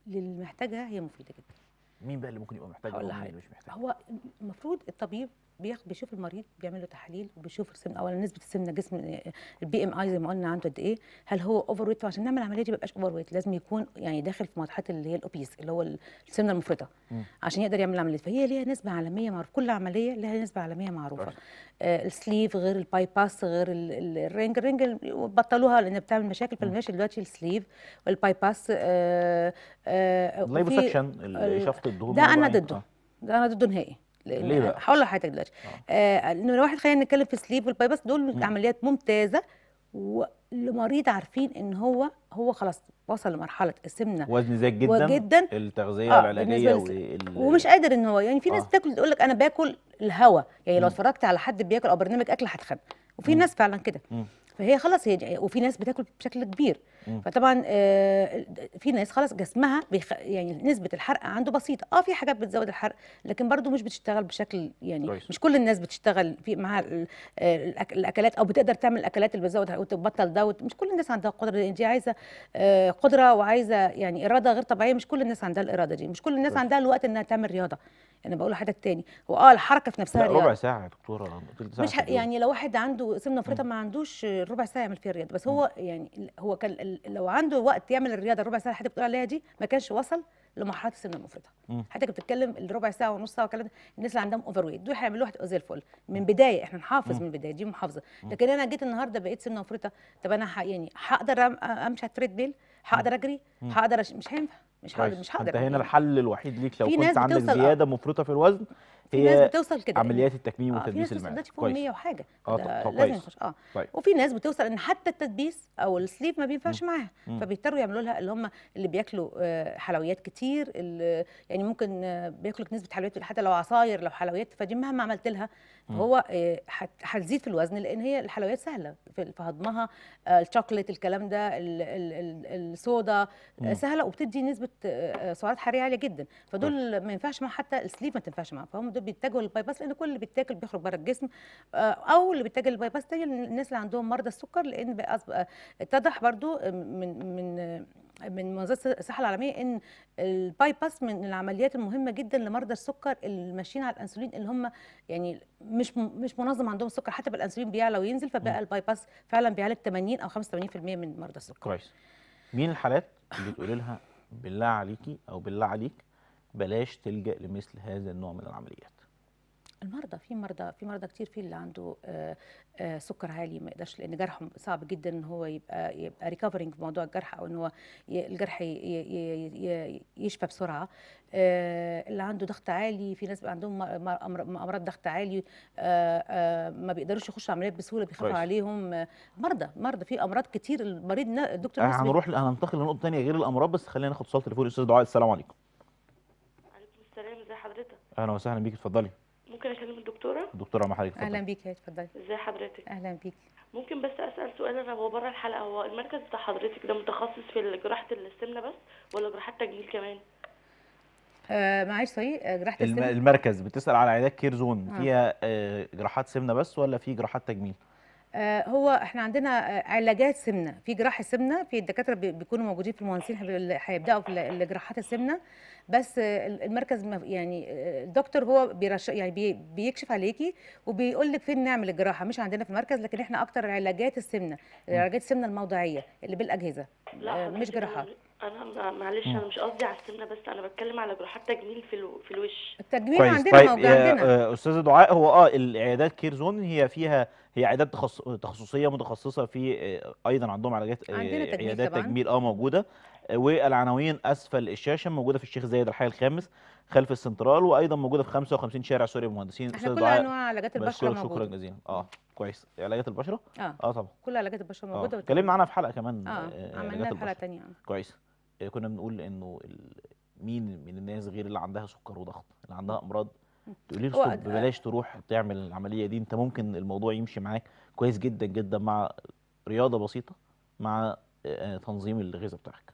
للمحتاجة هي مفيدة جدا مين بقى اللي ممكن يبقى محتاج ومين اللي مش محتاج هو المفروض الطبيب بياخد بيشوف المريض بيعمل له تحاليل وبيشوف السمنه اولا نسبه السمنه جسم البي ام اي زي ما قلنا عنده قد ايه هل هو اوفر ويت عشان نعمل العمليه دي ما يبقاش اوفر ويت لازم يكون يعني داخل في مرحله اللي هي الاوبيس اللي هو السمنه المفرطه عشان يقدر يعمل العمليه فهي ليها نسبه عالميه معروفه كل عمليه لها نسبه عالميه معروفه آه السليف غير الباي باس غير الرنج الرنج بطلوها لان بتعمل مشاكل فماشي دلوقتي السليف والباي باس آه آه اللايبوسكشن شفط الدهون ده انا ضده آه. ده انا ضده نهائي ليه بقى؟ هقول لحضرتك دلوقتي آه. نمره آه، واحد خلينا نتكلم في سليب والباي باس دول م. عمليات ممتازه والمريض عارفين ان هو هو خلاص وصل لمرحله السمنه وزن زايد جدا وجدا التغذيه آه العلاجيه وال... ومش قادر ان هو يعني في ناس آه. بتاكل تقول لك انا باكل الهوا يعني م. لو اتفرجت على حد بياكل او برنامج اكل هتخن وفي ناس فعلا كده فهي خلاص هي وفي ناس بتاكل بشكل كبير مم. فطبعا آه في ناس خلاص جسمها بيخ يعني نسبه الحرق عنده بسيطه اه في حاجات بتزود الحرق لكن برضو مش بتشتغل بشكل يعني كويس. مش كل الناس بتشتغل في مع آه، الاكلات او بتقدر تعمل الاكلات اللي بتزود وتبطل دوت مش كل الناس عندها قدره دي, دي عايزه آه قدره وعايزه يعني اراده غير طبيعيه مش كل الناس عندها الاراده دي مش كل الناس كويس. عندها الوقت انها تعمل رياضه انا بقول لحضرتك تاني هو اه الحركه في نفسها رياضه ربع ساعه يا دكتوره مش يعني لو واحد عنده سمنه مفرطه ما عندوش ربع ساعه يعمل فيها رياضه بس هو يعني هو كان لو عنده وقت يعمل الرياضه الربع ساعه اللي حضرتك بتقول عليها دي ما كانش وصل لمرحله السمنه المفرطه حضرتك بتتكلم الربع ساعه ونص ساعه والكلام الناس اللي عندهم اوفر ويت دول واحد زي الفل من بدايه احنا نحافظ من البدايه دي محافظه لكن انا جيت النهارده بقيت سمنه مفرطه طب انا يعني هقدر امشي على التريد بيل هقدر اجري هقدر مش هينفع مش هقدر مش هقدر انت هنا الحل الوحيد ليك لو كنت عندك زياده آه. مفرطه في الوزن في ناس بتوصل كده يعني عمليات التكميم آه وتدبيس المعده في ناس فوق 100 وحاجه اه طب لازم يخش اه طيب. وفي ناس بتوصل ان حتى التدبيس او السليب ما بينفعش معاها فبيضطروا يعملوا لها اللي هم اللي بياكلوا آه، حلويات كتير يعني ممكن آه، بياكلوا نسبه حلويات حتى لو عصاير لو حلويات فدي مهما عملت لها هو آه، هتزيد في الوزن لان هي الحلويات سهله في هضمها الشوكليت الكلام ده الصودا سهله وبتدي نسبه سعرات حراريه عاليه جدا فدول ما ينفعش مع حتى السليب ما تنفعش معاهم فهم دول بيتجهوا باس لان كل اللي بيتاكل بيخرج بره الجسم آه، او اللي بيتجه باس تاني الناس اللي عندهم مرضى السكر لان اتضح برضو آه، من من آه، من منظمه الصحه العالميه ان الباي باس من العمليات المهمه جدا لمرضى السكر الماشيين على الانسولين اللي هم يعني مش مش منظم عندهم السكر حتى بالانسولين بيعلى وينزل فبقى الباي باس فعلا بيعالج 80 او 85% من مرضى السكر كويس مين الحالات اللي تقولي لها بالله عليكي او بالله عليك بلاش تلجا لمثل هذا النوع من العمليات المرضى في مرضى في مرضى كتير في اللي عنده آه، آه، سكر عالي ما يقدرش لان جرحه صعب جدا ان هو يبقى يبقى ريكفرنج موضوع الجرح او ان هو الجرح يشفى بسرعه آه، اللي عنده ضغط عالي في ناس بقى عندهم امراض ضغط عالي ما بيقدروش يخشوا عمليات بسهوله بيخافوا عليهم مرضى مرضى في امراض كتير المريض الدكتور هنروح هننتقل لنقطه ثانيه غير الامراض بس خلينا ناخد اتصال تليفون استاذ دعاء السلام عليكم وعليكم السلام ازي حضرتك؟ اهلا وسهلا بيك اتفضلي ممكن اكلم الدكتوره دكتوره مع حضرتك اهلا بيكي اتفضلي ازي حضرتك اهلا بيكي ممكن بس اسال سؤال انا هو بره الحلقه هو المركز بتاع حضرتك ده متخصص في جراحه السمنه بس ولا جراحات تجميل كمان آه معلش صحيح آه، جراحه السمنه المركز بتسال على علاج كير زون آه. فيها آه جراحات سمنه بس ولا في جراحات تجميل آه، هو احنا عندنا آه، علاجات سمنه في جراح سمنه في الدكاتره بيكونوا موجودين في المهندسين هيبداوا في جراحات السمنه بس المركز يعني آه، الدكتور هو بيرش يعني بيكشف عليكي وبيقول لك فين نعمل الجراحه مش عندنا في المركز لكن احنا اكتر علاجات السمنه علاجات السمنه الموضعيه اللي بالاجهزه مش جراحات انا معلش انا مش قصدي على السمنه بس انا بتكلم على جراحات تجميل في في الوش التجميل عندنا موجود طيب، عندنا استاذه دعاء هو اه العيادات كير زون هي فيها هي عيادات تخصصيه متخصصه في آه، ايضا عندهم علاجات آه، عيادات تجميل اه موجوده آه، والعناوين اسفل الشاشه موجوده في الشيخ زايد الحي الخامس خلف السنترال وايضا موجوده في 55 شارع سوري مهندسين احنا كل انواع علاجات البشره موجوده شكرا جزيلا اه كويس علاجات البشره اه, آه طبعا كل علاجات البشره موجوده اتكلمنا عنها في حلقه كمان اه عملنا حلقه ثانيه كويس كنا بنقول انه مين من الناس غير اللي عندها سكر وضغط اللي عندها امراض تقولي طب بلاش تروح تعمل العمليه دي انت ممكن الموضوع يمشي معاك كويس جدا جدا مع رياضه بسيطه مع آه، تنظيم الغذاء بتاعك.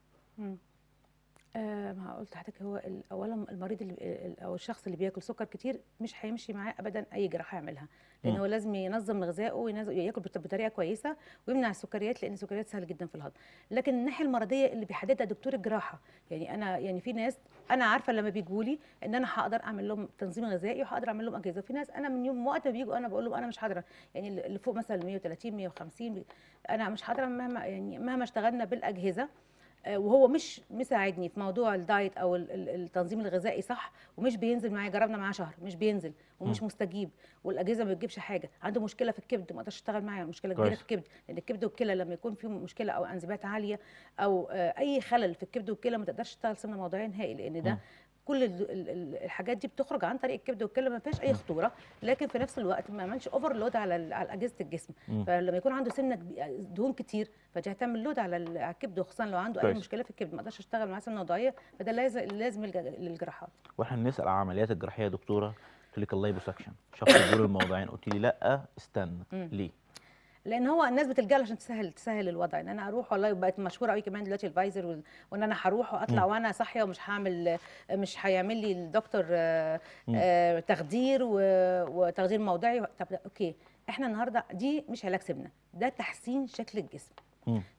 آه، ما قلت لحضرتك هو اولا المريض اللي او الشخص اللي بياكل سكر كتير مش هيمشي معاه ابدا اي جراحه يعملها لان آه. هو لازم ينظم غذائه وياكل بطريقه كويسه ويمنع السكريات لان السكريات سهل جدا في الهضم لكن الناحيه المرضيه اللي بيحددها دكتور الجراحه يعني انا يعني في ناس انا عارفه لما بيجوا لي ان انا هقدر اعمل لهم تنظيم غذائي وهقدر اعمل لهم اجهزه في ناس انا من يوم وقت ما بيجوا انا بقول لهم انا مش حاضره يعني اللي فوق مثلا 130 150 انا مش حاضره مهما يعني مهما اشتغلنا بالاجهزه وهو مش مساعدني في موضوع الدايت او التنظيم الغذائي صح ومش بينزل معايا جربنا معاه شهر مش بينزل ومش م. مستجيب والاجهزه ما بتجيبش حاجه عنده مشكله في الكبد ما اقدرش اشتغل معاه مشكله كبيره في الكبد لان الكبد والكلى لما يكون فيهم مشكله او انزيمات عاليه او آه، اي خلل في الكبد والكلى ما تقدرش تشتغل سمنه موضوعيه نهائي لان ده م. كل الحاجات دي بتخرج عن طريق الكبد والكلى ما فيهاش اي خطوره لكن في نفس الوقت ما عملش اوفرلود على على اجهزه الجسم فلما يكون عنده سمنه دهون كتير فدي هتعمل لود على الكبد وخصوصا لو عنده اي مشكله في الكبد ما اقدرش اشتغل مع سمنه وضعيه فده لازم لازم للجراحات واحنا بنسال على عمليات الجراحيه يا دكتوره قلت لك الله يبوسكشن شفت الدور الموضعين قلت لي لا استنى ليه لان هو الناس بتلجا له عشان تسهل تسهل الوضع ان انا اروح والله بقت مشهوره قوي كمان دلوقتي الفايزر وان انا هروح واطلع وانا صاحيه ومش هعمل مش هيعمل لي الدكتور آه، آه، تخدير وتخدير موضعي طب اوكي احنا النهارده دي مش علاج سمنه ده تحسين شكل الجسم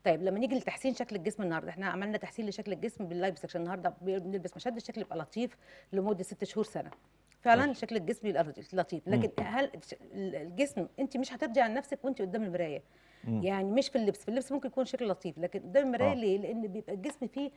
طيب لما نيجي لتحسين شكل الجسم النهارده احنا عملنا تحسين لشكل الجسم باللايف سكشن النهارده بنلبس مشد الشكل يبقى لطيف لمده ست شهور سنه فعلا شكل الجسم بيبقى لطيف لكن هل الجسم انت مش هترجع لنفسك وانت قدام المرايه يعني مش في اللبس في اللبس ممكن يكون شكل لطيف لكن قدام المرايه آه. ليه لان بيبقى الجسم فيه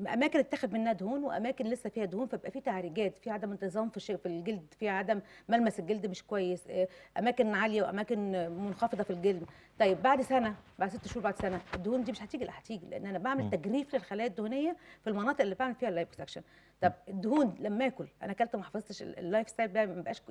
اماكن اتخذ منها دهون واماكن لسه فيها دهون فبقى في تعريجات في عدم انتظام في في الجلد في عدم ملمس الجلد مش كويس آه، اماكن عاليه واماكن منخفضه في الجلد طيب بعد سنه بعد ست شهور بعد سنه الدهون دي مش هتيجي لا هتيجي لان انا بعمل تجريف للخلايا الدهنيه في المناطق اللي بعمل فيها اللايبوسكشن طب الدهون لما اكل انا اكلت ما حافظتش اللايف ستايل ده ما بقاش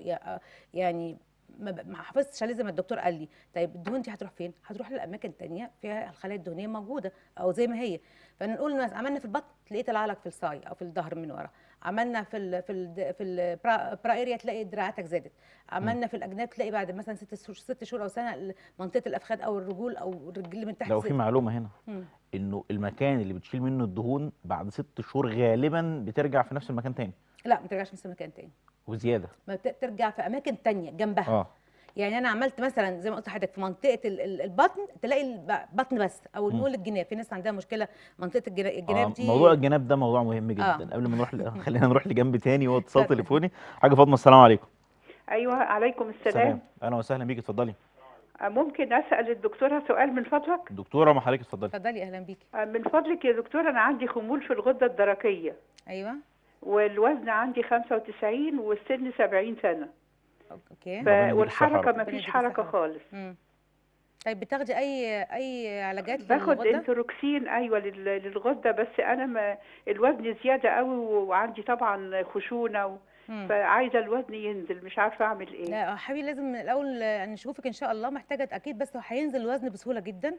يعني ما حافظتش عليه زي ما الدكتور قال لي طيب الدهون دي هتروح فين هتروح لاماكن تانية فيها الخلايا الدهنيه موجوده او زي ما هي فنقول عملنا في البطن تلاقيه طلع لك في الصاي او في الظهر من ورا عملنا في الـ في الـ في البرايريا اريا تلاقي دراعاتك زادت عملنا في الاجناب تلاقي بعد مثلا ست شهور ست شهور او سنه منطقه الافخاد او الرجول او الرجل من تحت لو في معلومه هنا مم. انه المكان اللي بتشيل منه الدهون بعد ست شهور غالبا بترجع في نفس المكان تاني لا ما بترجعش نفس المكان تاني وزياده ما بترجع في اماكن تانية جنبها آه. يعني انا عملت مثلا زي ما قلت لحضرتك في منطقه البطن تلاقي البطن بس او نقول الجناب في ناس عندها مشكله منطقه آه، الجناب دي موضوع الجناب ده موضوع مهم جدا آه. قبل ما نروح ل... خلينا نروح لجنب تاني هو اتصال تليفوني حاجه فاطمه السلام عليكم ايوه عليكم السلام سلام. اهلا وسهلا بيكي اتفضلي آه، ممكن اسال الدكتوره سؤال من فضلك دكتوره ما حضرتك اتفضلي اتفضلي اهلا بيكي آه، من فضلك يا دكتوره انا عندي خمول في الغده الدرقيه ايوه والوزن عندي 95 والسن 70 سنه اوكي ف... والحركه ما فيش حركه خالص مم. طيب بتاخدي اي اي علاجات باخد انتروكسين ايوه للغده بس انا ما الوزن زياده قوي وعندي طبعا خشونه و... فعايزه الوزن ينزل مش عارفه اعمل ايه لا حبيبي لازم الاول يعني نشوفك ان شاء الله محتاجه تاكيد بس هينزل الوزن بسهوله جدا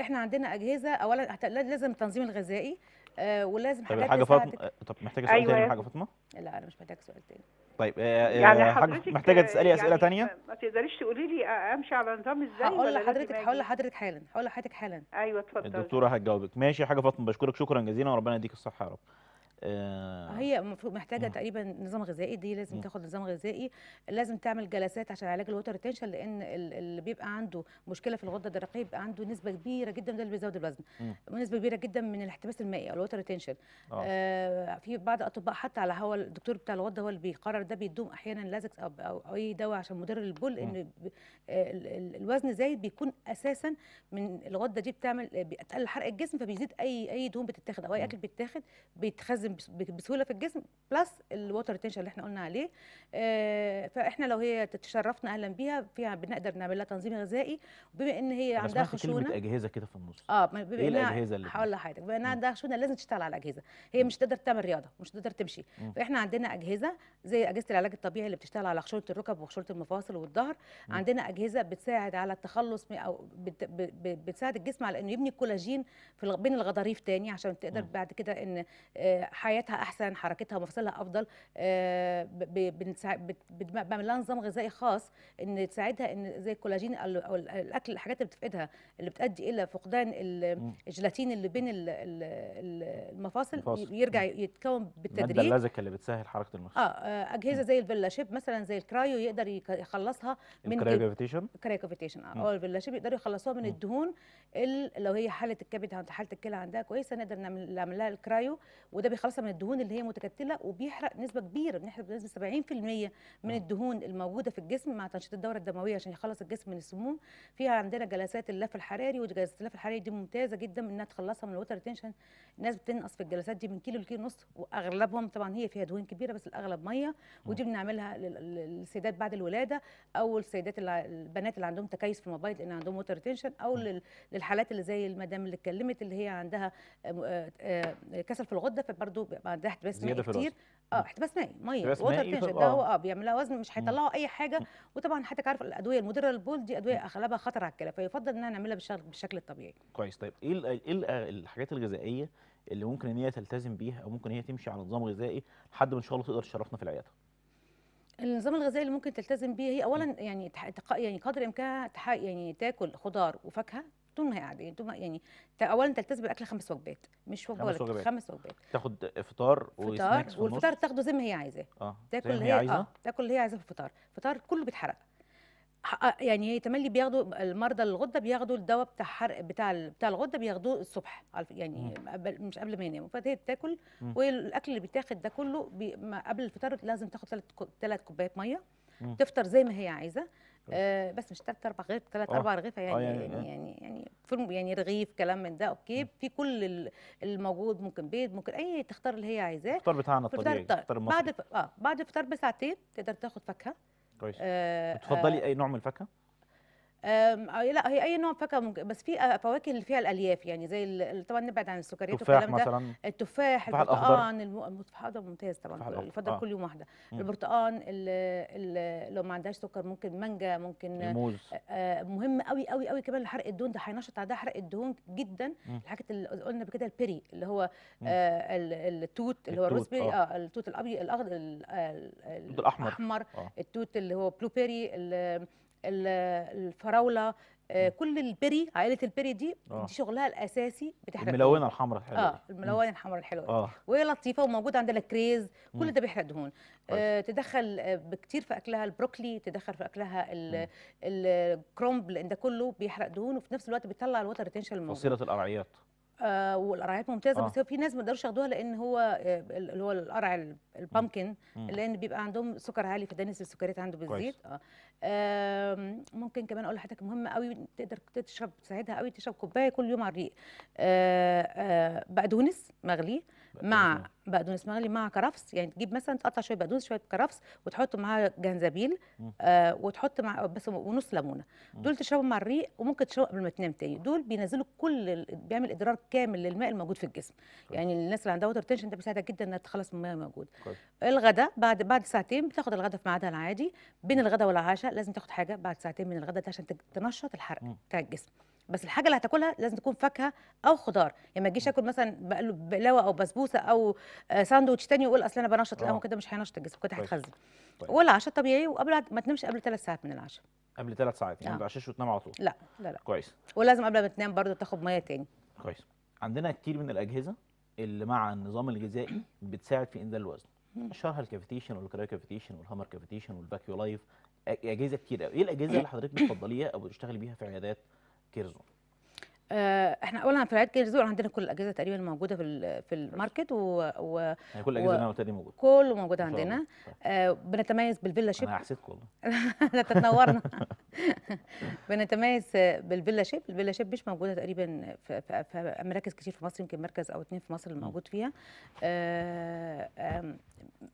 احنا عندنا اجهزه اولا لازم التنظيم الغذائي آه ولازم طب حاجه فاطمه طب محتاجه سؤال أيوة. تاني حاجه فاطمه لا انا مش محتاجه سؤال تاني طيب آه، يعني آه، حضرتك محتاجه تسالي اسئله يعني ثانيه ما تقدريش تقولي لي آه، امشي على نظام ازاي هقول لحضرتك هقول لحضرتك حالا هقول لحضرتك حالا ايوه اتفضل الدكتوره هتجاوبك ماشي يا حاجه فاطمه بشكرك شكرا جزيلا وربنا يديك الصحه يا رب آه. هي المفروض محتاجه آه. تقريبا نظام غذائي دي لازم آه. تاخد نظام غذائي لازم تعمل جلسات عشان علاج الوتر تنشن لان اللي بيبقى عنده مشكله في الغده الدرقيه بيبقى عنده نسبه كبيره جدا ده اللي بيزود الوزن نسبه كبيره جدا من الاحتباس المائي او الوتر تنشن آه. آه في بعض الاطباء حتى على هو الدكتور بتاع الغده هو اللي بيقرر ده بيدوم احيانا لازكس أو, او او اي دواء عشان مضر للبول ان آه، الوزن زايد بيكون اساسا من الغده دي بتعمل بتقلل حرق الجسم فبيزيد اي اي دهون بتتاخد او اي اكل بيتاخد بيتخزن بتتهضم بسهوله في الجسم بلس الووتر ريتنشن اللي احنا قلنا عليه آه، فاحنا لو هي تشرفنا اهلا بيها فيها بنقدر نعمل لها تنظيم غذائي بما ان هي عندها خشونه كلمه اجهزه كده في النص اه بما ايه الاجهزه اللي هقول لحضرتك بما انها عندها خشونه لازم تشتغل على الاجهزه هي مش تقدر تعمل رياضه مش تقدر تمشي فاحنا عندنا اجهزه زي اجهزه العلاج الطبيعي اللي بتشتغل على خشونه الركب وخشونه المفاصل والظهر عندنا اجهزه بتساعد على التخلص او بتساعد الجسم على انه يبني الكولاجين في بين الغضاريف تاني عشان تقدر بعد كده ان آه، حياتها احسن حركتها مفصلها افضل آه، بعمل لها نظام غذائي خاص ان تساعدها ان زي الكولاجين او الاكل الحاجات اللي بتفقدها اللي بتؤدي الى فقدان الجيلاتين اللي بين المفاصل يرجع يتكون بالتدريج الماده اللزكه اللي بتسهل حركه المفصل اه, آه، اجهزه زي الفيلا شيب مثلا زي الكرايو يقدر يخلصها من الكرايوفيتيشن كرايوفيتيشن اه او الفيلا شيب يقدروا يخلصوها من الدهون لو هي حاله الكبد حاله الكلى عندها كويسه نقدر نعمل لها الكرايو وده بيخلص خلاصه من الدهون اللي هي متكتله وبيحرق نسبه كبيره بنحرق بنسبه 70% من آه. الدهون الموجوده في الجسم مع تنشيط الدوره الدمويه عشان يخلص الجسم من السموم فيها عندنا جلسات اللف الحراري وجلسات اللف الحراري دي ممتازه جدا انها تخلصها من الوتر تنشن الناس بتنقص في الجلسات دي من كيلو لكيلو ونص واغلبهم طبعا هي فيها دهون كبيره بس الاغلب ميه آه. ودي بنعملها للسيدات بعد الولاده او السيدات البنات اللي عندهم تكيس في المبيض لان عندهم ووتر تنشن او آه. للحالات اللي زي المدام اللي اتكلمت اللي هي عندها كسل في الغده فبرضه برضو ده احتباس مائي كتير اه احتباس مائي ميه ووتر تنشن ده آه. هو اه بيعمل لها وزن مش هيطلعوا اي حاجه وطبعا حضرتك عارف الادويه المدره للبول دي ادويه اغلبها خطر على الكلى فيفضل ان احنا نعملها بالشكل الطبيعي كويس طيب ايه ايه آه، الحاجات الغذائيه اللي ممكن ان هي تلتزم بيها او ممكن ان هي تمشي على نظام غذائي لحد ما ان شاء الله تقدر تشرفنا في العياده النظام الغذائي اللي ممكن تلتزم بيه هي اولا يعني يعني قدر الامكان يعني تاكل خضار وفاكهه طول ما هي قاعده يعني يعني اولا تلتزم بالاكل خمس وجبات مش وجبه ولا خمس وجبات تاخد فطار وسناكس والفطار تاخده زي ما هي عايزاه اه تاكل اللي هي عايزه اه تاكل اللي هي عايزاه في الفطار الفطار كله بيتحرق آه، يعني هي تملي بياخدوا المرضى الغده بياخدوا الدواء بتاع حرق بتاع بتاع الغده بياخدوه الصبح يعني قبل مش قبل ما يناموا فهي بتاكل والاكل اللي بيتاخد ده كله قبل الفطار لازم تاخد ثلاث كوبايات ميه تفطر زي ما هي عايزه آه بس مش ثلاث اربع غيط ثلاث اربع رغيفه يعني, آه، يعني،, آه. يعني, يعني يعني, يعني يعني يعني رغيف كلام من ده اوكي في كل الموجود ممكن بيض ممكن اي تختار اللي هي عايزاه الفطار بتاعنا الطبيعي الفطار بعد ف... اه بعد الفطار بساعتين تقدر تاخد فاكهه كويس آه بتفضلي آه اي نوع من الفاكهه آه، لا هي اي نوع فاكهه ممكن بس في آه، فواكه اللي فيها الالياف يعني زي طبعا نبعد عن السكريات والكلام ده مثلا التفاح البرتقان التفاح ممتاز طبعا يفضل آه. كل يوم واحده مم. البرتقان لو ما عندهاش سكر ممكن مانجا ممكن آه، الموز آه مهم قوي قوي قوي كمان لحرق الدهون ده هينشط ده حرق الدهون جدا الحاجات اللي قلنا بكده البيري اللي هو آه التوت اللي هو الروزبيري اه, آه التوت الابيض الاخضر الاحمر الاحمر التوت اللي هو بلو بيري الفراوله آه، كل البري عائله البري دي أوه. دي شغلها الاساسي بتحرق الملونه الحمراء الحلوه اه الملونه الحمراء الحلوه آه. وهي لطيفه وموجوده عندنا كريز كل ده بيحرق دهون آه تدخل آه، بكتير في اكلها البروكلي تدخل في اكلها الكرومب لان ده كله بيحرق دهون وفي نفس الوقت بيطلع الوتر ريتنشن الموجود فصيله القرعيات آه والقرعيات ممتازه آه. بس في ناس ما يقدروش ياخدوها لان هو اللي هو القرع البامكن لان بيبقى عندهم سكر عالي فده نسبه السكريات عنده بتزيد اه ممكن كمان اقول لحضرتك مهمه قوي تقدر تشرب تساعدها قوي تشرب كوبايه كل يوم على الريق آه، آه، بقدونس مغلي مع بقدونس مغلي مع كرفس يعني تجيب مثلا تقطع شويه بقدونس شويه كرفس وتحط معاها جنزبيل آه وتحط مع بس ونص ليمونه دول تشربهم مع الريق وممكن تشربهم قبل ما تنام تاني آه. دول بينزلوا كل بيعمل ادرار كامل للماء الموجود في الجسم كوي. يعني الناس اللي عندها وتر تنشن ده بيساعدها جدا انها تخلص من الماء الموجود الغداء بعد بعد ساعتين بتاخد الغداء في ميعادها العادي بين الغداء والعشاء لازم تاخد حاجه بعد ساعتين من الغداء ده عشان تنشط الحرق بتاع الجسم بس الحاجه اللي هتاكلها لازم تكون فاكهه او خضار يعني ما تجيش اكل مثلا بقلاوه او بسبوسه او آه، ساندوتش تاني ويقول اصل انا بنشط القهوه آه. كده مش هينشط الجسم كنت هتخزن والعشاء طبيعي وقبل ما تنامش قبل ثلاث ساعات من العشاء قبل ثلاث ساعات يعني ما آه. تتعشاش وتنام على طول لا لا لا كويس ولازم قبل ما تنام برضه تاخد ميه تاني كويس عندنا كتير من الاجهزه اللي مع النظام الغذائي بتساعد في انزال الوزن اشهرها الكافيتيشن والكرايو كافيتيشن والهامر كافيتيشن والفاكيو لايف اجهزه كتير قوي ايه الاجهزه اللي حضرتك بتفضليها او بتشتغلي بيها في عيادات Kerzon. آه، احنا اولا في العيد جاهز عندنا كل الاجهزه تقريبا موجوده في في الماركت و, و يعني كل الاجهزه و... تقريبا موجوده كله موجود عندنا طيب. آه بنتميز بالفيلا شيب انا حسيتكم والله تنورنا بنتميز بالفيلا شيب الفيلا شيب مش موجوده تقريبا في, في, في مراكز كتير في مصر يمكن مركز او اثنين في مصر اللي موجود فيها آه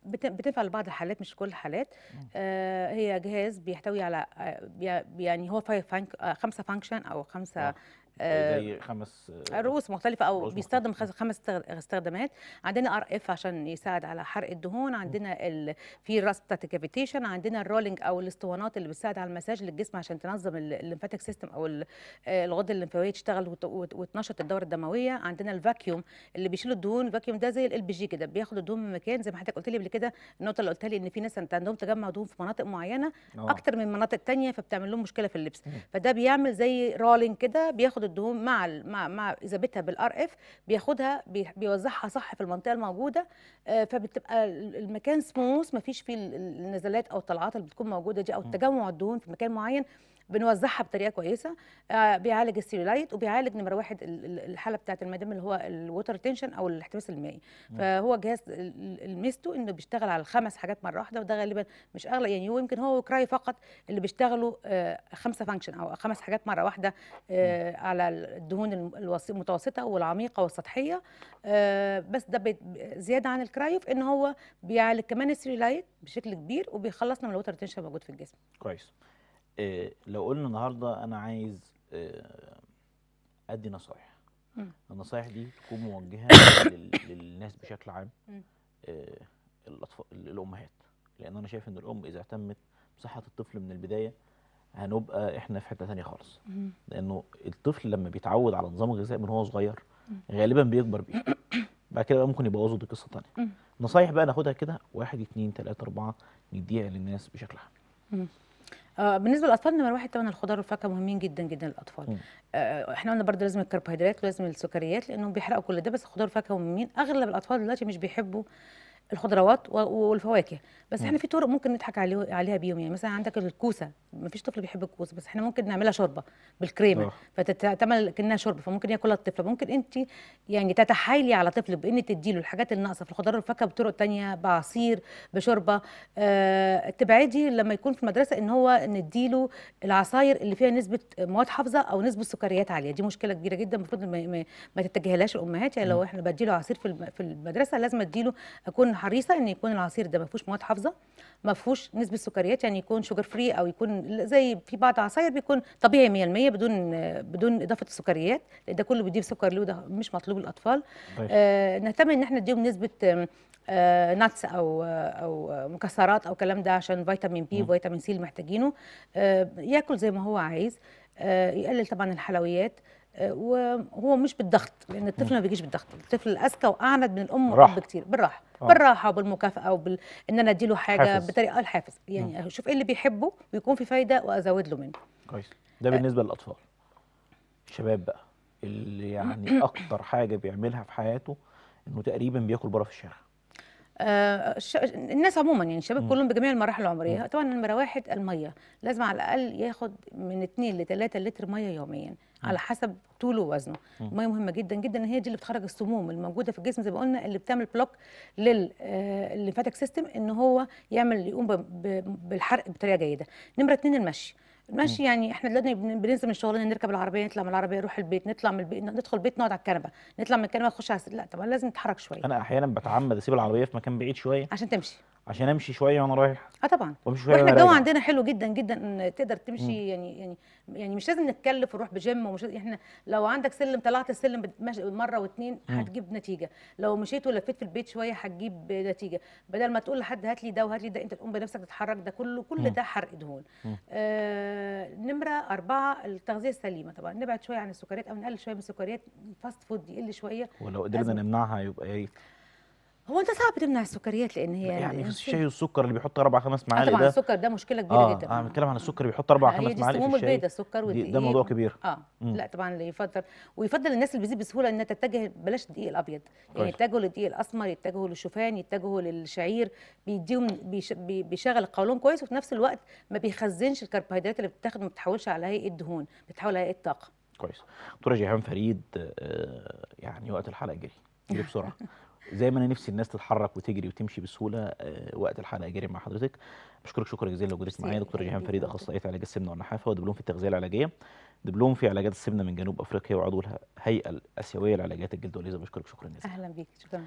بتنفع لبعض الحالات مش كل الحالات آه هي جهاز بيحتوي على آه، يعني هو فايف فانك آه، خمسه فانكشن او خمسه آه، خمس آه، رؤوس مختلفه او رؤوس بيستخدم مختلفة. خمس استخدامات عندنا ار اف عشان يساعد على حرق الدهون عندنا ال... في راس بتاعت الكافيتيشن عندنا الرولينج او الاسطوانات اللي بتساعد على المساج للجسم عشان تنظم الليمفاتيك سيستم او آه، الغده الليمفاويه تشتغل وت... وت... وتنشط الدوره الدمويه عندنا الفاكيوم اللي بيشيل الدهون الفاكيوم ده زي ال بي جي كده بياخد الدهون من مكان زي ما حضرتك قلت لي قبل كده النقطه اللي قلت لي ان في ناس عندهم تجمع دهون في مناطق معينه اكتر من مناطق ثانيه فبتعمل لهم مشكله في اللبس فده بيعمل زي رولينج كده بياخد الدهون مع مع مع اذابتها بالار اف بياخدها بيوزعها صح في المنطقه الموجوده آه، فبتبقى المكان سموث ما فيش فيه النزلات او الطلعات اللي بتكون موجوده دي او تجمع الدهون في مكان معين بنوزعها بطريقه كويسه آه، بيعالج السيلولايت وبيعالج نمره واحد الحاله بتاعت المدام اللي هو الووتر تنشن او الاحتباس المائي فهو جهاز الميستو انه بيشتغل على الخمس حاجات مره واحده وده غالبا مش اغلى يعني هو يمكن هو وكراي فقط اللي بيشتغلوا آه، خمسه فانكشن او خمس حاجات مره واحده آه، على الدهون المتوسطه والعميقه والسطحيه بس ده زياده عن الكرايو في ان هو بيعالج كمان السيلولايت بشكل كبير وبيخلصنا من الوتر تنشن موجود في الجسم كويس آه، لو قلنا النهارده انا عايز آه، ادي نصايح النصايح دي تكون موجهه للناس بشكل عام آه، الاطفال الامهات لان انا شايف ان الام اذا اهتمت بصحه الطفل من البدايه هنبقى احنا في حته ثانيه خالص لانه الطفل لما بيتعود على نظام غذائي من هو صغير غالبا بيكبر بيه بعد كده ممكن يبوظه دي قصه ثانيه نصايح بقى ناخدها كده واحد اثنين ثلاثه اربعه نديها للناس بشكل عام آه، بالنسبه للاطفال نمره واحد طبعا الخضار والفاكهه مهمين جدا جدا للاطفال آه، احنا قلنا برضه لازم الكربوهيدرات ولازم السكريات لانهم بيحرقوا كل ده بس الخضار والفاكهه مهمين اغلب الاطفال دلوقتي مش بيحبوا الخضروات والفواكه بس احنا في طرق ممكن نضحك عليها بيهم يعني مثلا عندك الكوسه ما فيش طفل بيحب الكوسه بس احنا ممكن نعملها شوربه بالكريمه آه. فتتعمل كانها شوربه فممكن ياكلها الطفل ممكن انت يعني تتحايلي على طفل بان تديله الحاجات الناقصه في الخضار والفاكهه بطرق تانية بعصير بشوربه اه تبعدي لما يكون في المدرسه ان هو نديله العصاير اللي فيها نسبه مواد حافظه او نسبه سكريات عاليه دي مشكله كبيره جدا المفروض ما, ما, ما تتجاهلهاش الامهات يعني لو احنا بديله عصير في المدرسه لازم اديله اكون حريصه ان يكون العصير ده ما فيهوش مواد حافظه ما فيهوش نسبه سكريات يعني يكون شوجر فري او يكون زي في بعض عصاير بيكون طبيعي 100% بدون بدون اضافه السكريات ده كله بيضيف سكر له ده مش مطلوب للاطفال طيب. آه نهتم ان احنا نديهم نسبه آه ناتس او او مكسرات او كلام ده عشان فيتامين بي وفيتامين سي اللي محتاجينه آه ياكل زي ما هو عايز آه يقلل طبعا الحلويات آه وهو مش بالضغط لان الطفل ما بيجيش بالضغط الطفل اذكى واعند من الام والاب كتير بالراحه آه. بالراحه وبالمكافاه وبال ان انا اديله حاجه حافظ. بطريقه آه، الحافز يعني اشوف ايه اللي بيحبه ويكون في فايده وازود له منه كويس ده بالنسبه آه. للاطفال الشباب بقى اللي يعني اكتر حاجه بيعملها في حياته انه تقريبا بياكل بره في الشارع آه، الناس عموما يعني الشباب كلهم بجميع المراحل العمريه طبعا نمره واحد الميه لازم على الاقل ياخد من 2 ل 3 لتر ميه يوميا على حسب طوله ووزنه الميه مهمه جدا جدا هي دي اللي بتخرج السموم الموجوده في الجسم زي ما قلنا اللي بتعمل بلوك للليمفاتيك آه، سيستم ان هو يعمل يقوم بالحرق بطريقه جيده نمره اثنين المشي ماشي يعني احنا دلوقتي بننزل من شغلنا نركب العربيه نطلع من العربيه نروح البيت نطلع من البيت ندخل البيت نقعد على الكنبه نطلع من الكنبه نخش على لا طب لازم نتحرك شويه انا احيانا بتعمد اسيب العربيه في مكان بعيد شويه عشان تمشي عشان امشي شويه وانا رايح اه طبعا وامشي شويه واحنا الجو عندنا حلو جدا جدا ان تقدر تمشي مم. يعني يعني يعني مش لازم نتكلف ونروح بجيم ومش احنا لو عندك سلم طلعت السلم مره واثنين هتجيب نتيجه لو مشيت ولفيت في البيت شويه هتجيب نتيجه بدل ما تقول لحد هات لي ده وهات لي ده انت تقوم بنفسك تتحرك ده كله كل مم. ده حرق دهون آه نمره أربعة التغذية السليمة طبعا نبعد شوية عن السكريات أو نقلل شوية من السكريات الفاست فود يقل شوية ولو قدرنا نمنعها يبقى ايه هو انت صعب تمنع السكريات لان هي يعني الشاي السكر اللي بيحط اربع خمس معالق طبعا السكر ده مشكله كبيره آه جدا انا آه، بتكلم عن السكر بيحط اربع يعني خمس معالق في الشاي البيضاء السكر والدقيق ده موضوع كبير اه مم. لا طبعا اللي يفضل ويفضل الناس اللي بتزيد بسهوله انها تتجه بلاش الدقيق الابيض يعني يتجهوا للدقيق الاسمر يتجهوا للشوفان يتجهوا للشعير بيديهم بيشغل القولون كويس وفي نفس الوقت ما بيخزنش الكربوهيدرات اللي بتاخد ما بتحولش على هيئه دهون بتحول على هيئه طاقه كويس دكتوره جيهان فريد آه، يعني وقت الحلقه جري بسرعه زي ما انا نفسي الناس تتحرك وتجري وتمشي بسهوله آه، وقت الحلقه جري مع حضرتك بشكرك شكرا جزيلا لوجودك معايا دكتور جيهان فريد اخصائيه علاج السمنه والنحافه ودبلوم في التغذيه العلاجيه دبلوم في علاجات السمنه من جنوب افريقيا وعضو الهيئه الاسيويه لعلاجات الجلد والليزر بشكرك شكرا جزيلا اهلا بيك شكرا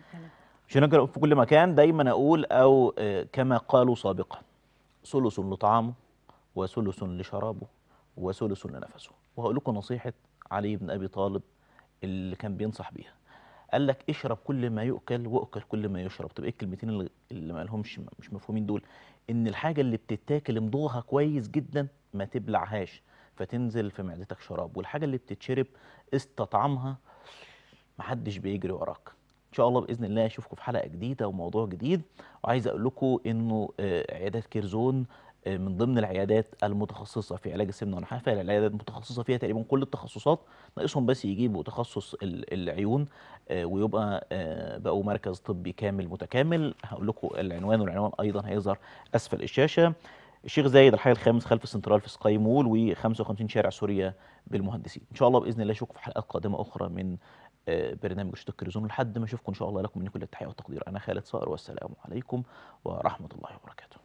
شنجر في كل مكان دايما اقول او آه، كما قالوا سابقا ثلث لطعامه وثلث لشرابه وثلث لنفسه وهقول لكم نصيحه علي بن ابي طالب اللي كان بينصح بيها قال لك اشرب كل ما يؤكل واكل كل ما يشرب طب ايه الكلمتين اللي, اللي ما لهمش مش مفهومين دول ان الحاجه اللي بتتاكل امضغها كويس جدا ما تبلعهاش فتنزل في معدتك شراب والحاجه اللي بتتشرب استطعمها محدش بيجري وراك ان شاء الله باذن الله اشوفكم في حلقه جديده وموضوع جديد وعايز اقول لكم انه آه، عيادات كيرزون آه، من ضمن العيادات المتخصصه في علاج السمنه والنحافه العيادات المتخصصه فيها تقريبا كل التخصصات ناقصهم بس يجيبوا تخصص العيون آه، ويبقى آه، بقوا مركز طبي كامل متكامل هقول لكم العنوان والعنوان ايضا هيظهر اسفل الشاشه الشيخ زايد الحي الخامس خلف السنترال في سكاي مول و55 شارع سوريا بالمهندسين ان شاء الله باذن الله اشوفكم في حلقات قادمه اخرى من برنامج شوط الكريزون لحد ما اشوفكم ان شاء الله لكم من كل التحيه والتقدير انا خالد صقر والسلام عليكم ورحمه الله وبركاته